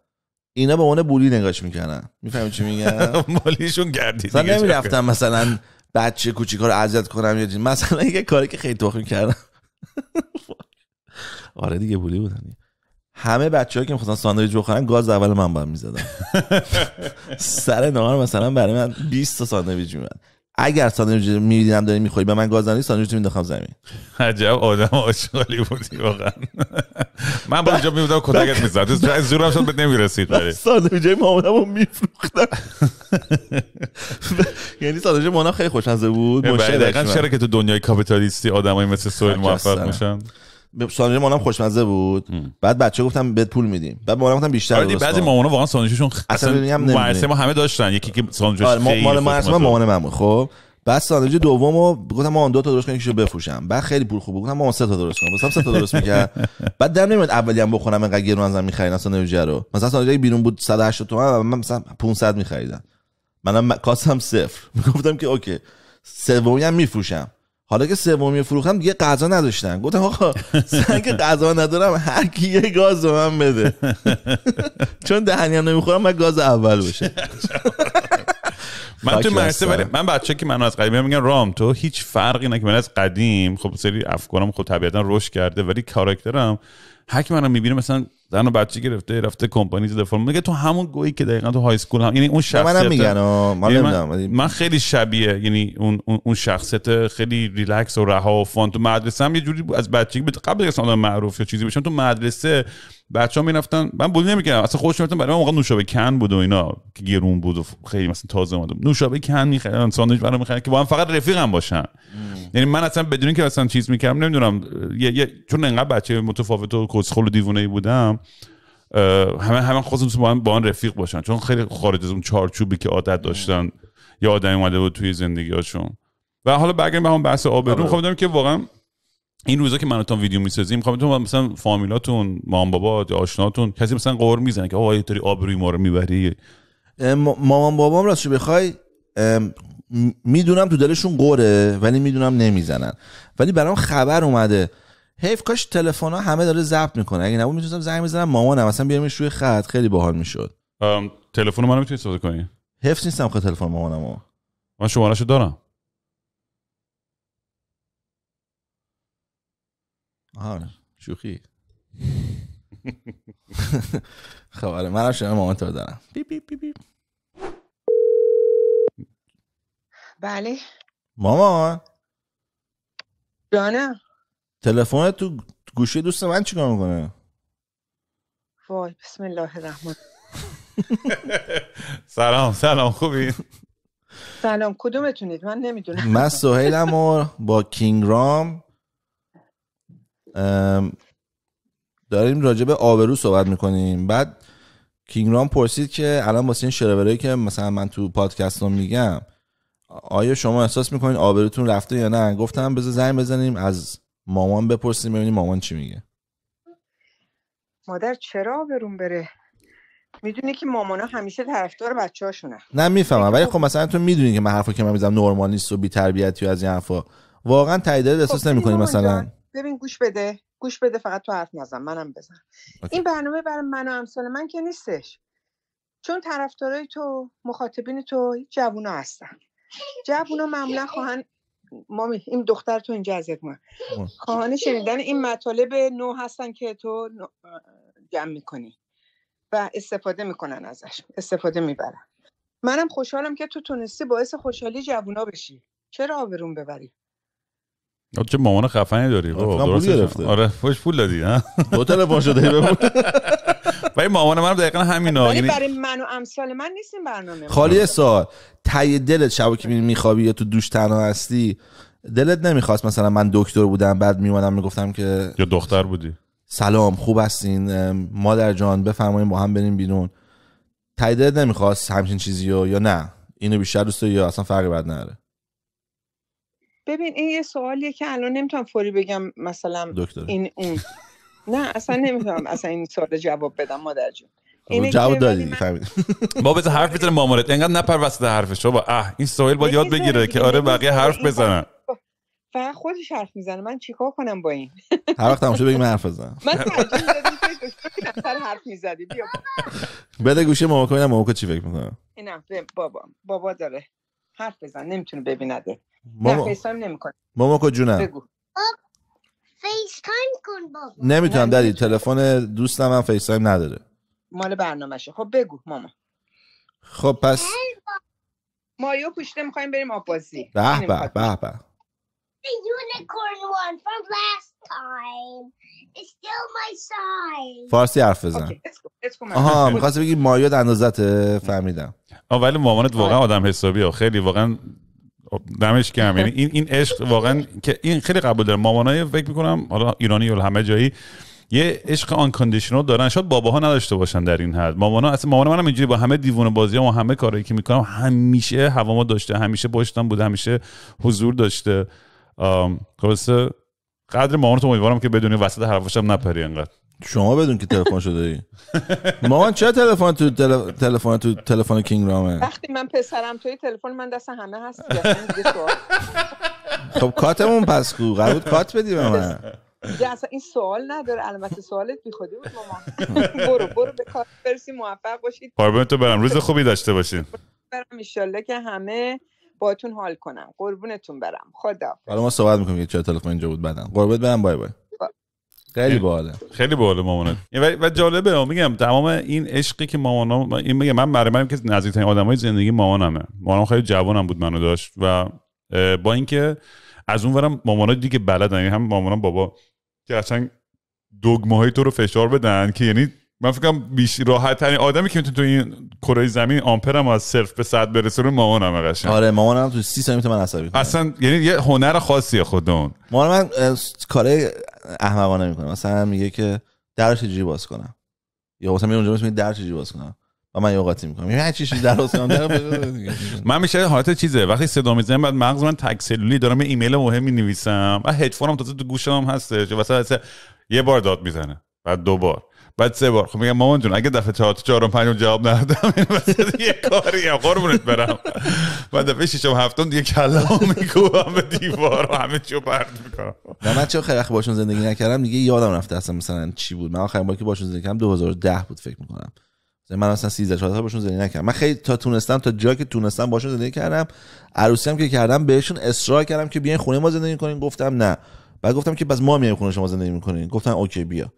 اینا به عنوان بولی نگاش میکنن میفهمی چی میگم مالیشون گردی من نمیرفتم مثلا بچه کوچیکا رو اذیت کنم یا مثلا یه کاری که خیلی تخمی کردم آره دیگه بولی بودن همه بچه‌ها که می‌خواستن ساندویچ بخورن گاز اول من باهم می‌زدن سر نهار مثلا برای من 20 تا ساندویچ اگر ساندویچ میدیدم داری میخوری به من گاز نداری ساندویچ مینداختم زمین عجب آدم آشغالی بودی واقعا من با اینجا میبودم کتکت میزد زورم شد بهت نمیرسید ولی ساندویچ رو میفروختم یعنی ساندویچ مامان خیلی خوشمزه بود دقیقا چرا که تو دنیای کاپیتالیستی آدمایی مثل سویل موفق میشن ساندویچ مامانم خوشمزه بود ام. بعد بچه گفتم بهت پول میدیم بعد مامانم گفتم بیشتر آره بعضی مامانا واقعا ساندویچشون اصلا مرسه ما همه داشتن یکی که ساندویچ آره مال مرسه مامان من بود خب بعد ساندویچ دومو گفتم مامان دو تا درست کن یکیشو بفروشم بعد خیلی پول خوب بود گفتم مامان سه تا درست کن مثلا سه تا درست میکرد بعد در نمیاد اولی هم بخونم انقدر گرون ازم میخرین ساندویچ رو مثلا ساندویچ بیرون بود 180 تومن من مثلا 500 میخریدم منم کاسم صفر گفتم که اوکی سومی هم میفروشم حالا که سومی فروختم دیگه غذا نداشتن گفتم آقا سنگ غذا ندارم هر کی یه گاز به من بده چون دهنیم نمیخورم من گاز اول بشه من تو مرسه ولی من بچه که منو از قدیم میگن رام تو هیچ فرقی نه که من از قدیم خب سری افکارم خب طبیعتا رشد کرده ولی کاراکترم هر کی منو میبینه مثلا زن و بچه گرفته رفته کمپانی زده فرم میگه تو همون گویی که دقیقا تو های سکول هم یعنی اون شخصیت منم میگن من, یعنی من, من خیلی شبیه یعنی اون اون شخصیت خیلی ریلکس و رها و فان تو مدرسه هم یه جوری از بچگی قبل از آدم معروف یا چیزی بشم تو مدرسه بچه‌ها میرفتن من بولی نمیکردم اصلا خوش میرفتم برای من موقع نوشابه کن بود و اینا که گرون بود و خیلی مثلا تازه اومد نوشابه کن میخرن ساندویچ برام میخرن که با هم فقط رفیقم باشن یعنی من اصلا بدون که اصلا چیز میکردم نمیدونم یه،, یه، چون انقدر بچه متفاوت و کسخل و دیوونه بودم همه همه خواستم با هم با هم رفیق باشن چون خیلی خارج از اون چارچوبی که عادت داشتن یا آدمی اومده بود توی زندگیاشون و حالا برگردیم به هم بحث آبرو آره. خب که واقعا این روزا که من تون ویدیو میسازیم میخوام خب تو مثلا فامیلاتون مام بابا آشناتون کسی مثلا قور میزنه که آقا آب آبروی ما رو میبری مامان بابام راستش بخوای میدونم تو دلشون قوره ولی میدونم نمیزنن ولی برام خبر اومده حیف کاش تلفن ها همه داره ضبط میکنه اگه نبود میتونستم زنگ بزنم مامانم اصلا بیارمش روی خط خیلی باحال میشد تلفن منو میتونی استفاده کنی حفظ نیستم خط تلفن مامانمو من شمارهشو دارم آره شوخی خبره منم شما دارم بی بی بی بی بله مامان جانم تلفن تو گوشی دوست من چیکار میکنه وای بسم الله الرحمن سلام سلام خوبی سلام کدومتونید من نمیدونم من سهیلم و با کینگ رام داریم راجع به آبرو صحبت میکنیم بعد کینگرام پرسید که الان واسه این شرورایی که مثلا من تو پادکست میگم آیا شما احساس میکنین آبروتون رفته یا نه گفتم بذار زنگ بزنیم از مامان بپرسیم ببینیم مامان چی میگه مادر چرا آبرون بره میدونی که مامانا همیشه طرفدار هاشونه نه میفهمم ولی خب مثلا تو میدونی که من حرفا که من میزنم نرمال نیست و از این حرفا واقعا تایید احساس خب، نمیکنین مثلا ببین گوش بده گوش بده فقط تو حرف نزن منم بزن این برنامه برای من و امثال من که نیستش چون طرفدارای تو مخاطبین تو جوونا هستن جوونا معمولا خواهن مامی این دختر تو اینجا ازت ما خواهان شنیدن این مطالب نو هستن که تو جمع میکنی و استفاده میکنن ازش استفاده میبرن منم خوشحالم که تو تونستی باعث خوشحالی جوونا بشی چرا آورون ببری چه مامان خفنی داری خب، آره خوش پول دادی ها دو تلفن شده ببول ولی مامان من دقیقا همینا ولی یعنی- برای من و امسال من نیستیم برنامه خالی سال تای دلت شبو که میخوابی یا تو دوش تنها هستی دلت نمیخواست مثلا من دکتر بودم بعد میومدم میگفتم که یا دختر بودی سلام خوب هستین مادر جان بفرماییم با هم بریم بیرون تایی دلت نمیخواست همچین چیزی یا نه اینو بیشتر دوست یا اصلا فرقی بد نداره ببین این یه سوالیه که الان نمیتونم فوری بگم مثلا دکتر. این اون نه اصلا نمیتونم اصلا این سوال جواب بدم مادر جون خب، جواب دادی من... بابا بذار حرف بزنه مامورت انقدر نپر وسط حرفش با اه این سوال باید یاد بگیره که آره بقیه حرف بزنن و خودش حرف میزنه من چیکار کنم با این هر وقت تماشا بگیم حرف بزن من حرف میزدی بیا بده گوشه ماماکو ببینم چی فکر میکنه نه بابا بابا داره حرف بزن نمیتونه ببینده ماما... نه فیستایم نمیکنه ماماکو جونم بگو فیستایم کن بابا نمیتونم دادی تلفن دوستم هم فیستایم نداره مال برنامهشه خب بگو ماما خب پس مایو پوشته میخوایم بریم آب بازی به به به به فارسی حرف بزن. آها میخواستی بگی در اندازت فهمیدم. آه ولی مامانت واقعا آره. آدم حسابیه خیلی واقعا خب، دمش گرم یعنی این این عشق واقعا که این خیلی قبول داره مامانای فکر میکنم حالا ایرانی ول همه جایی یه عشق کاندیشنال دارن شاید باباها نداشته باشن در این حد مامانا اصلا مامان منم اینجوری با همه دیوونه بازی و همه کارهایی که میکنم همیشه هواما داشته همیشه باشتم بوده همیشه حضور داشته خلاصه قدر مامانتو امیدوارم که بدونی وسط حرفاشم نپری انقدر شما بدون که تلفن شده ای مامان چه تلفن تو تلفن تو تلفن کینگ رامه وقتی من پسرم توی تلفن من دست همه هست خب کاتمون پس کو قرار کات بدی به من این سوال نداره البته سوالت بی خودی بود مامان برو برو به کار برسی موفق باشید قربون تو برم روز خوبی داشته باشین برم ایشالله که همه باتون حال کنم قربونتون برم خدا حالا ما صحبت میکنیم چه تلفن اینجا بود بدم قربونت برم بای بای خیلی یعنی باحاله خیلی باحاله مامانه یعنی و جالبه میگم تمام این عشقی که مامانم این میگم من برای من که نزدیکترین آدمای زندگی مامانمه مامانم خیلی جوانم بود منو داشت و با اینکه از اونورم مامانا دیگه بلدن یعنی هم مامانم بابا که اصلا دگمه های تو رو فشار بدن که یعنی من فکرم بیش راحت ترین آدمی که میتونه تو این کره زمین آمپرم از صرف به صد رو مامانم قشنگ آره مامانم تو 30 میتونه من عصبی اصلا یعنی یه هنر خاصیه خودمون مامان من احمقانه میکنه مثلا میگه که درش چجوری باز کنم یا مثلا میگه اونجا میگه درش چجوری باز کنم و من اوقاتی میکنم یعنی هر چیزی در من میشه حالت چیزه وقتی صدا میزنم بعد مغز من تک دارم ایمیل مهمی نویسم و هدفونم تازه تو گوشم هستش واسه یه بار داد میزنه بعد دو بار بعد سه بار خب میگم مامان جون اگه دفعه چهار چهارم پنجم جواب ندادم یه کاری هم قربونت برم بعد دفعه ششم هفتم دیگه کلمو میکوبم به دیوار و همه چیو پرت میکنم نه من چون خیلی وقت باشون زندگی نکردم دیگه یادم رفته اصلا مثلا چی بود من آخرین بار که باشون زندگی کردم 2010 بود فکر میکنم یعنی من اصلا 13 14 سال باشون زندگی نکردم من خیلی تا تونستم تا جایی که تونستم باشون زندگی کردم عروسی هم که کردم بهشون اصرار کردم که بیاین خونه ما زندگی کنین گفتم نه بعد گفتم که بس ما میایم خونه شما زندگی میکنین گفتن اوکی بیا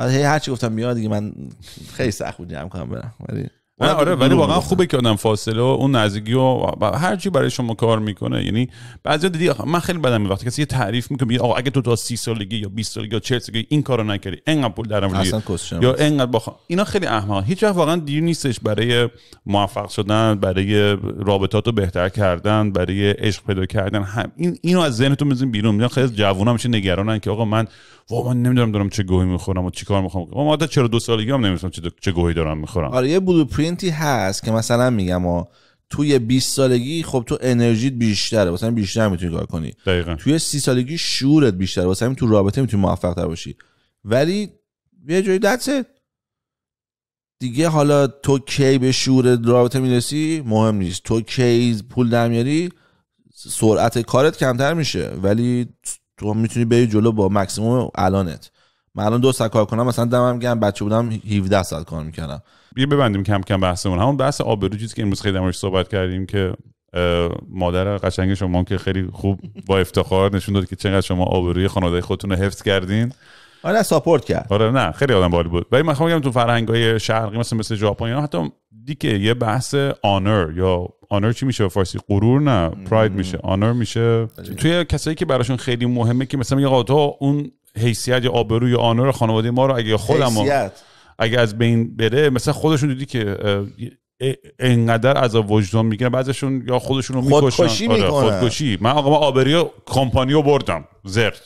بعد هی هرچی گفتم بیا دیگه من خیلی سخت بود جمع کنم برم ولی آره ولی واقعا خوبه که آدم فاصله و اون نزدیکی و هر چی برای شما کار میکنه یعنی بعضی دیدی من خیلی بدم وقتی کسی یه تعریف میکنه میگه آقا اگه تو تا سی سالگی یا 20 سالگی یا 40 سالگی این کارو نکردی انقدر پول درآمد یا انقدر بخوا... اینا خیلی احمق هیچ وقت واقعا دیر نیستش برای موفق شدن برای رابطاتو بهتر کردن برای عشق پیدا کردن هم این اینو از ذهنتون بزنین بیرون میگن خیلی جوونا میشه نگرانن که آقا من و من نمیدونم دارم چه گوهی میخورم و چیکار میخوام و ما چرا دو سالگی هم نمیدونم چه, چه گوهی دارم میخورم آره یه بلوپرینتی هست که مثلا میگم و توی 20 سالگی خب تو انرژیت بیشتره مثلا بیشتر میتونی کار کنی دقیقا. توی 30 سالگی شعورت بیشتره واسه همین تو رابطه میتونی موفق تر باشی ولی یه جایی دست دیگه حالا تو کی به شور رابطه میرسی مهم نیست تو کی پول درمیاری سرعت کارت کمتر میشه ولی تو میتونی بری جلو با مکسیموم الانت من الان دو ساعت کار کنم مثلا دمم گرم بچه بودم 17 ساعت کار میکردم بیا ببندیم کم کم بحثمون همون بحث آبرو چیزی که امروز خیلی دمش صحبت کردیم که مادر قشنگ شما که خیلی خوب با افتخار نشون داد که چقدر شما آبروی خانواده خودتون رو حفظ کردین آره ساپورت کرد آره نه خیلی آدم بالی بود ولی من خب میگم تو های شرقی مثل مثل ژاپن یا حتی دیگه یه بحث آنر یا آنر چی میشه فارسی غرور نه پراید میشه آنر میشه بله. توی کسایی که براشون خیلی مهمه که مثلا میگه تو اون حیثیت یا یا آنر خانواده ما رو اگه خودم اگه از بین بره مثلا خودشون دیدی که انقدر از وجدان میگیرن بعضشون یا خودشون رو میکشن خودکشی آره، خودکشی من آقا من کمپانیو بردم زرد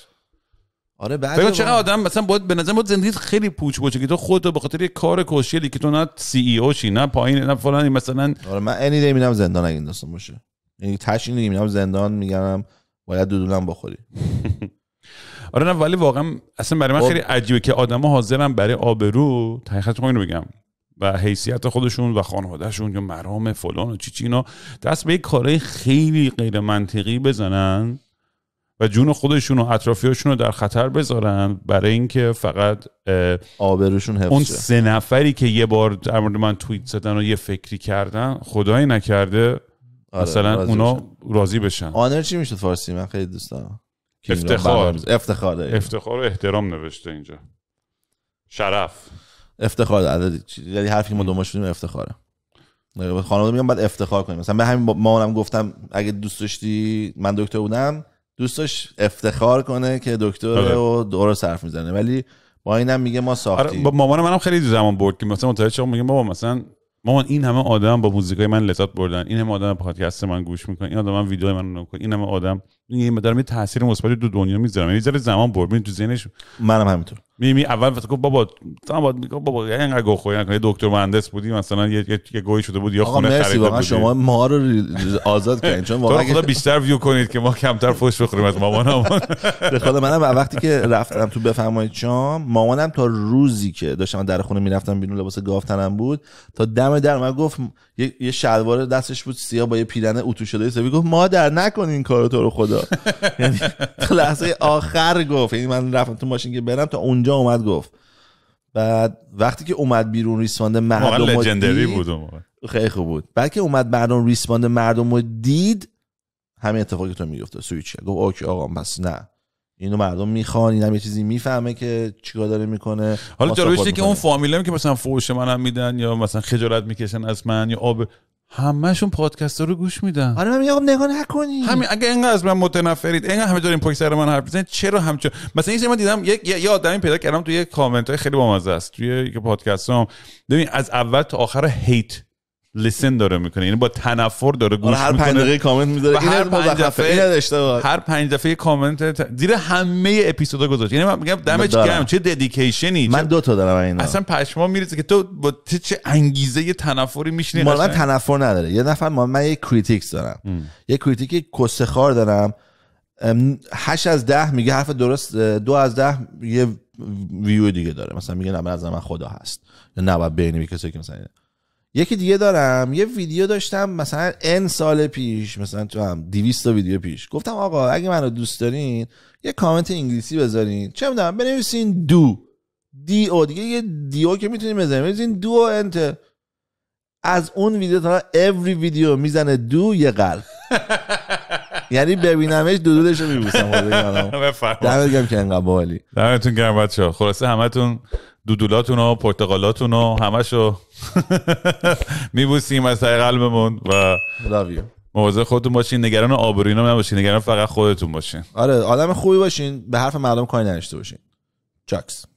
آره بعد بگو چقدر آدم مثلا بود به نظر بود زندگی خیلی پوچ باشه که تو خودتو به خاطر کار کوشیلی که تو نه سی ای e او شی نه پایین نه فلان مثلا آره من انی دی میبینم زندان اگه داستان باشه یعنی تاش اینو میبینم زندان میگم باید دودولم بخوری آره نه ولی واقعا اصلا برای من خب. خیلی عجیبه که آدما حاضرن برای آبرو حقیقت اینو بگم و حیثیت خودشون و خانوادهشون یا مرام فلان و چی چی دست به یک کارهای خیلی غیر منطقی بزنن و جون خودشون و اطرافیاشون رو در خطر بذارن برای اینکه فقط آبروشون حفظ اون سه نفری که یه بار در من توییت زدن و یه فکری کردن خدای نکرده آره، مثلا راضی اونا راضی بشن آنر چی میشد فارسی من خیلی دوست دارم افتخار افتخار افتخار و احترام نوشته اینجا شرف افتخار عددی یعنی حرفی که ما دو بودیم افتخاره خانواده میگم بعد افتخار کنیم مثلا به همین مامانم گفتم اگه دوست داشتی من دکتر بودم دوستش افتخار کنه که دکتره آره. و دور صرف میزنه ولی با اینم میگه ما آره، ساختیم مامان منم خیلی زمان برد که مثلا متوجه شدم میگه بابا مثلا مامان این همه آدم با موزیکای من لذت بردن این همه آدم پادکست من گوش میکنن این آدم من ویدیو من نگاه این همه آدم این دارم یه تاثیر مثبت دو دنیا میذارم یعنی ذره زمان برد تو ذهنش منم همینطور میمی اول فقط گفت بابا تو بابا بابا یعنی اینقدر گوه خویا یعنی دکتر مهندس بودی مثلا یه یه, گوی شده بود یا خونه خریده بودی آقا شما ما رو آزاد کردین چون واقعا خدا بیشتر ویو کنید که ما کمتر فوش بخوریم از مامانم به خدا منم وقتی که رفتم تو بفرمایید شام مامانم تا روزی که داشتم در خونه میرفتم بیرون لباس گافتنم بود تا دم در من گفت یه شلوار دستش بود سیاه با یه پیرنه اتو شده می گفت مادر نکن کارو تو رو خدا یعنی لحظه آخر گفت یعنی من رفتم تو ماشین که برم تا اونجا اومد گفت بعد وقتی که اومد بیرون ریسپاند مردم لژندری بود خیلی خوب بود بعد که اومد مردم ریسپاند مردم رو دید همین اتفاقی که تو میگفت سویچ گفت اوکی آقا بس نه اینو مردم میخوان اینم یه چیزی میفهمه که چیکار داره میکنه حالا جالبش که اون فامیله که مثلا فوش منم میدن یا مثلا خجالت میکشن از من یا آب همهشون پادکست رو گوش میدن آره من میگم خب نگاه نکنی همین اگه اینقدر از من متنفرید اینقدر همه دارین پشت سر من حرف میزنید چرا همچون مثلا این من دیدم یک یه آدمی پیدا کردم توی کامنت های خیلی بامزه است توی یک پادکست هم ببین از اول تا آخر هیت لیسن داره میکنه یعنی با تنفر داره گوش آره، هر میکنه هر پنج کامنت میذاره این هر پنج دفعه هر پنج دفعه کامنت زیر همه اپیزودا گذاشت یعنی من میگم دمج گرم چه ددیکیشنی من دو تا دارم اینا اصلا پشما میریزه که تو با چه انگیزه یه تنفری میشینی مال من تنفر نداره یه نفر ما من یه کریتیکس دارم یه کریتیک کسه خار دارم 8 از 10 میگه حرف درست دو از 10 یه ویو دیگه داره مثلا میگه نه از من خدا هست یا نه بعد بینی کسی که مثلا یکی دیگه دارم یه ویدیو داشتم مثلا ان سال پیش مثلا تو هم 200 ویدیو پیش گفتم آقا اگه منو دوست دارین یه کامنت انگلیسی بذارین چه میدونم بنویسین دو دی او دیگه یه دی که میتونین بزنین بنویسین دو و انت از اون ویدیو تا هر ویدیو میزنه دو یه قلب یعنی ببینمش دودولش رو میبوسم دمت گم که انقدر باحالی دمتون گرم بچه‌ها خلاصه همتون دودولاتون و پرتقالاتون و میبوسیم از طریق قلبمون و مواظب خودتون باشین نگران آبروینا نباشین نگران فقط خودتون باشین آره آدم خوبی باشین به حرف مردم کاری نداشته باشین چاکس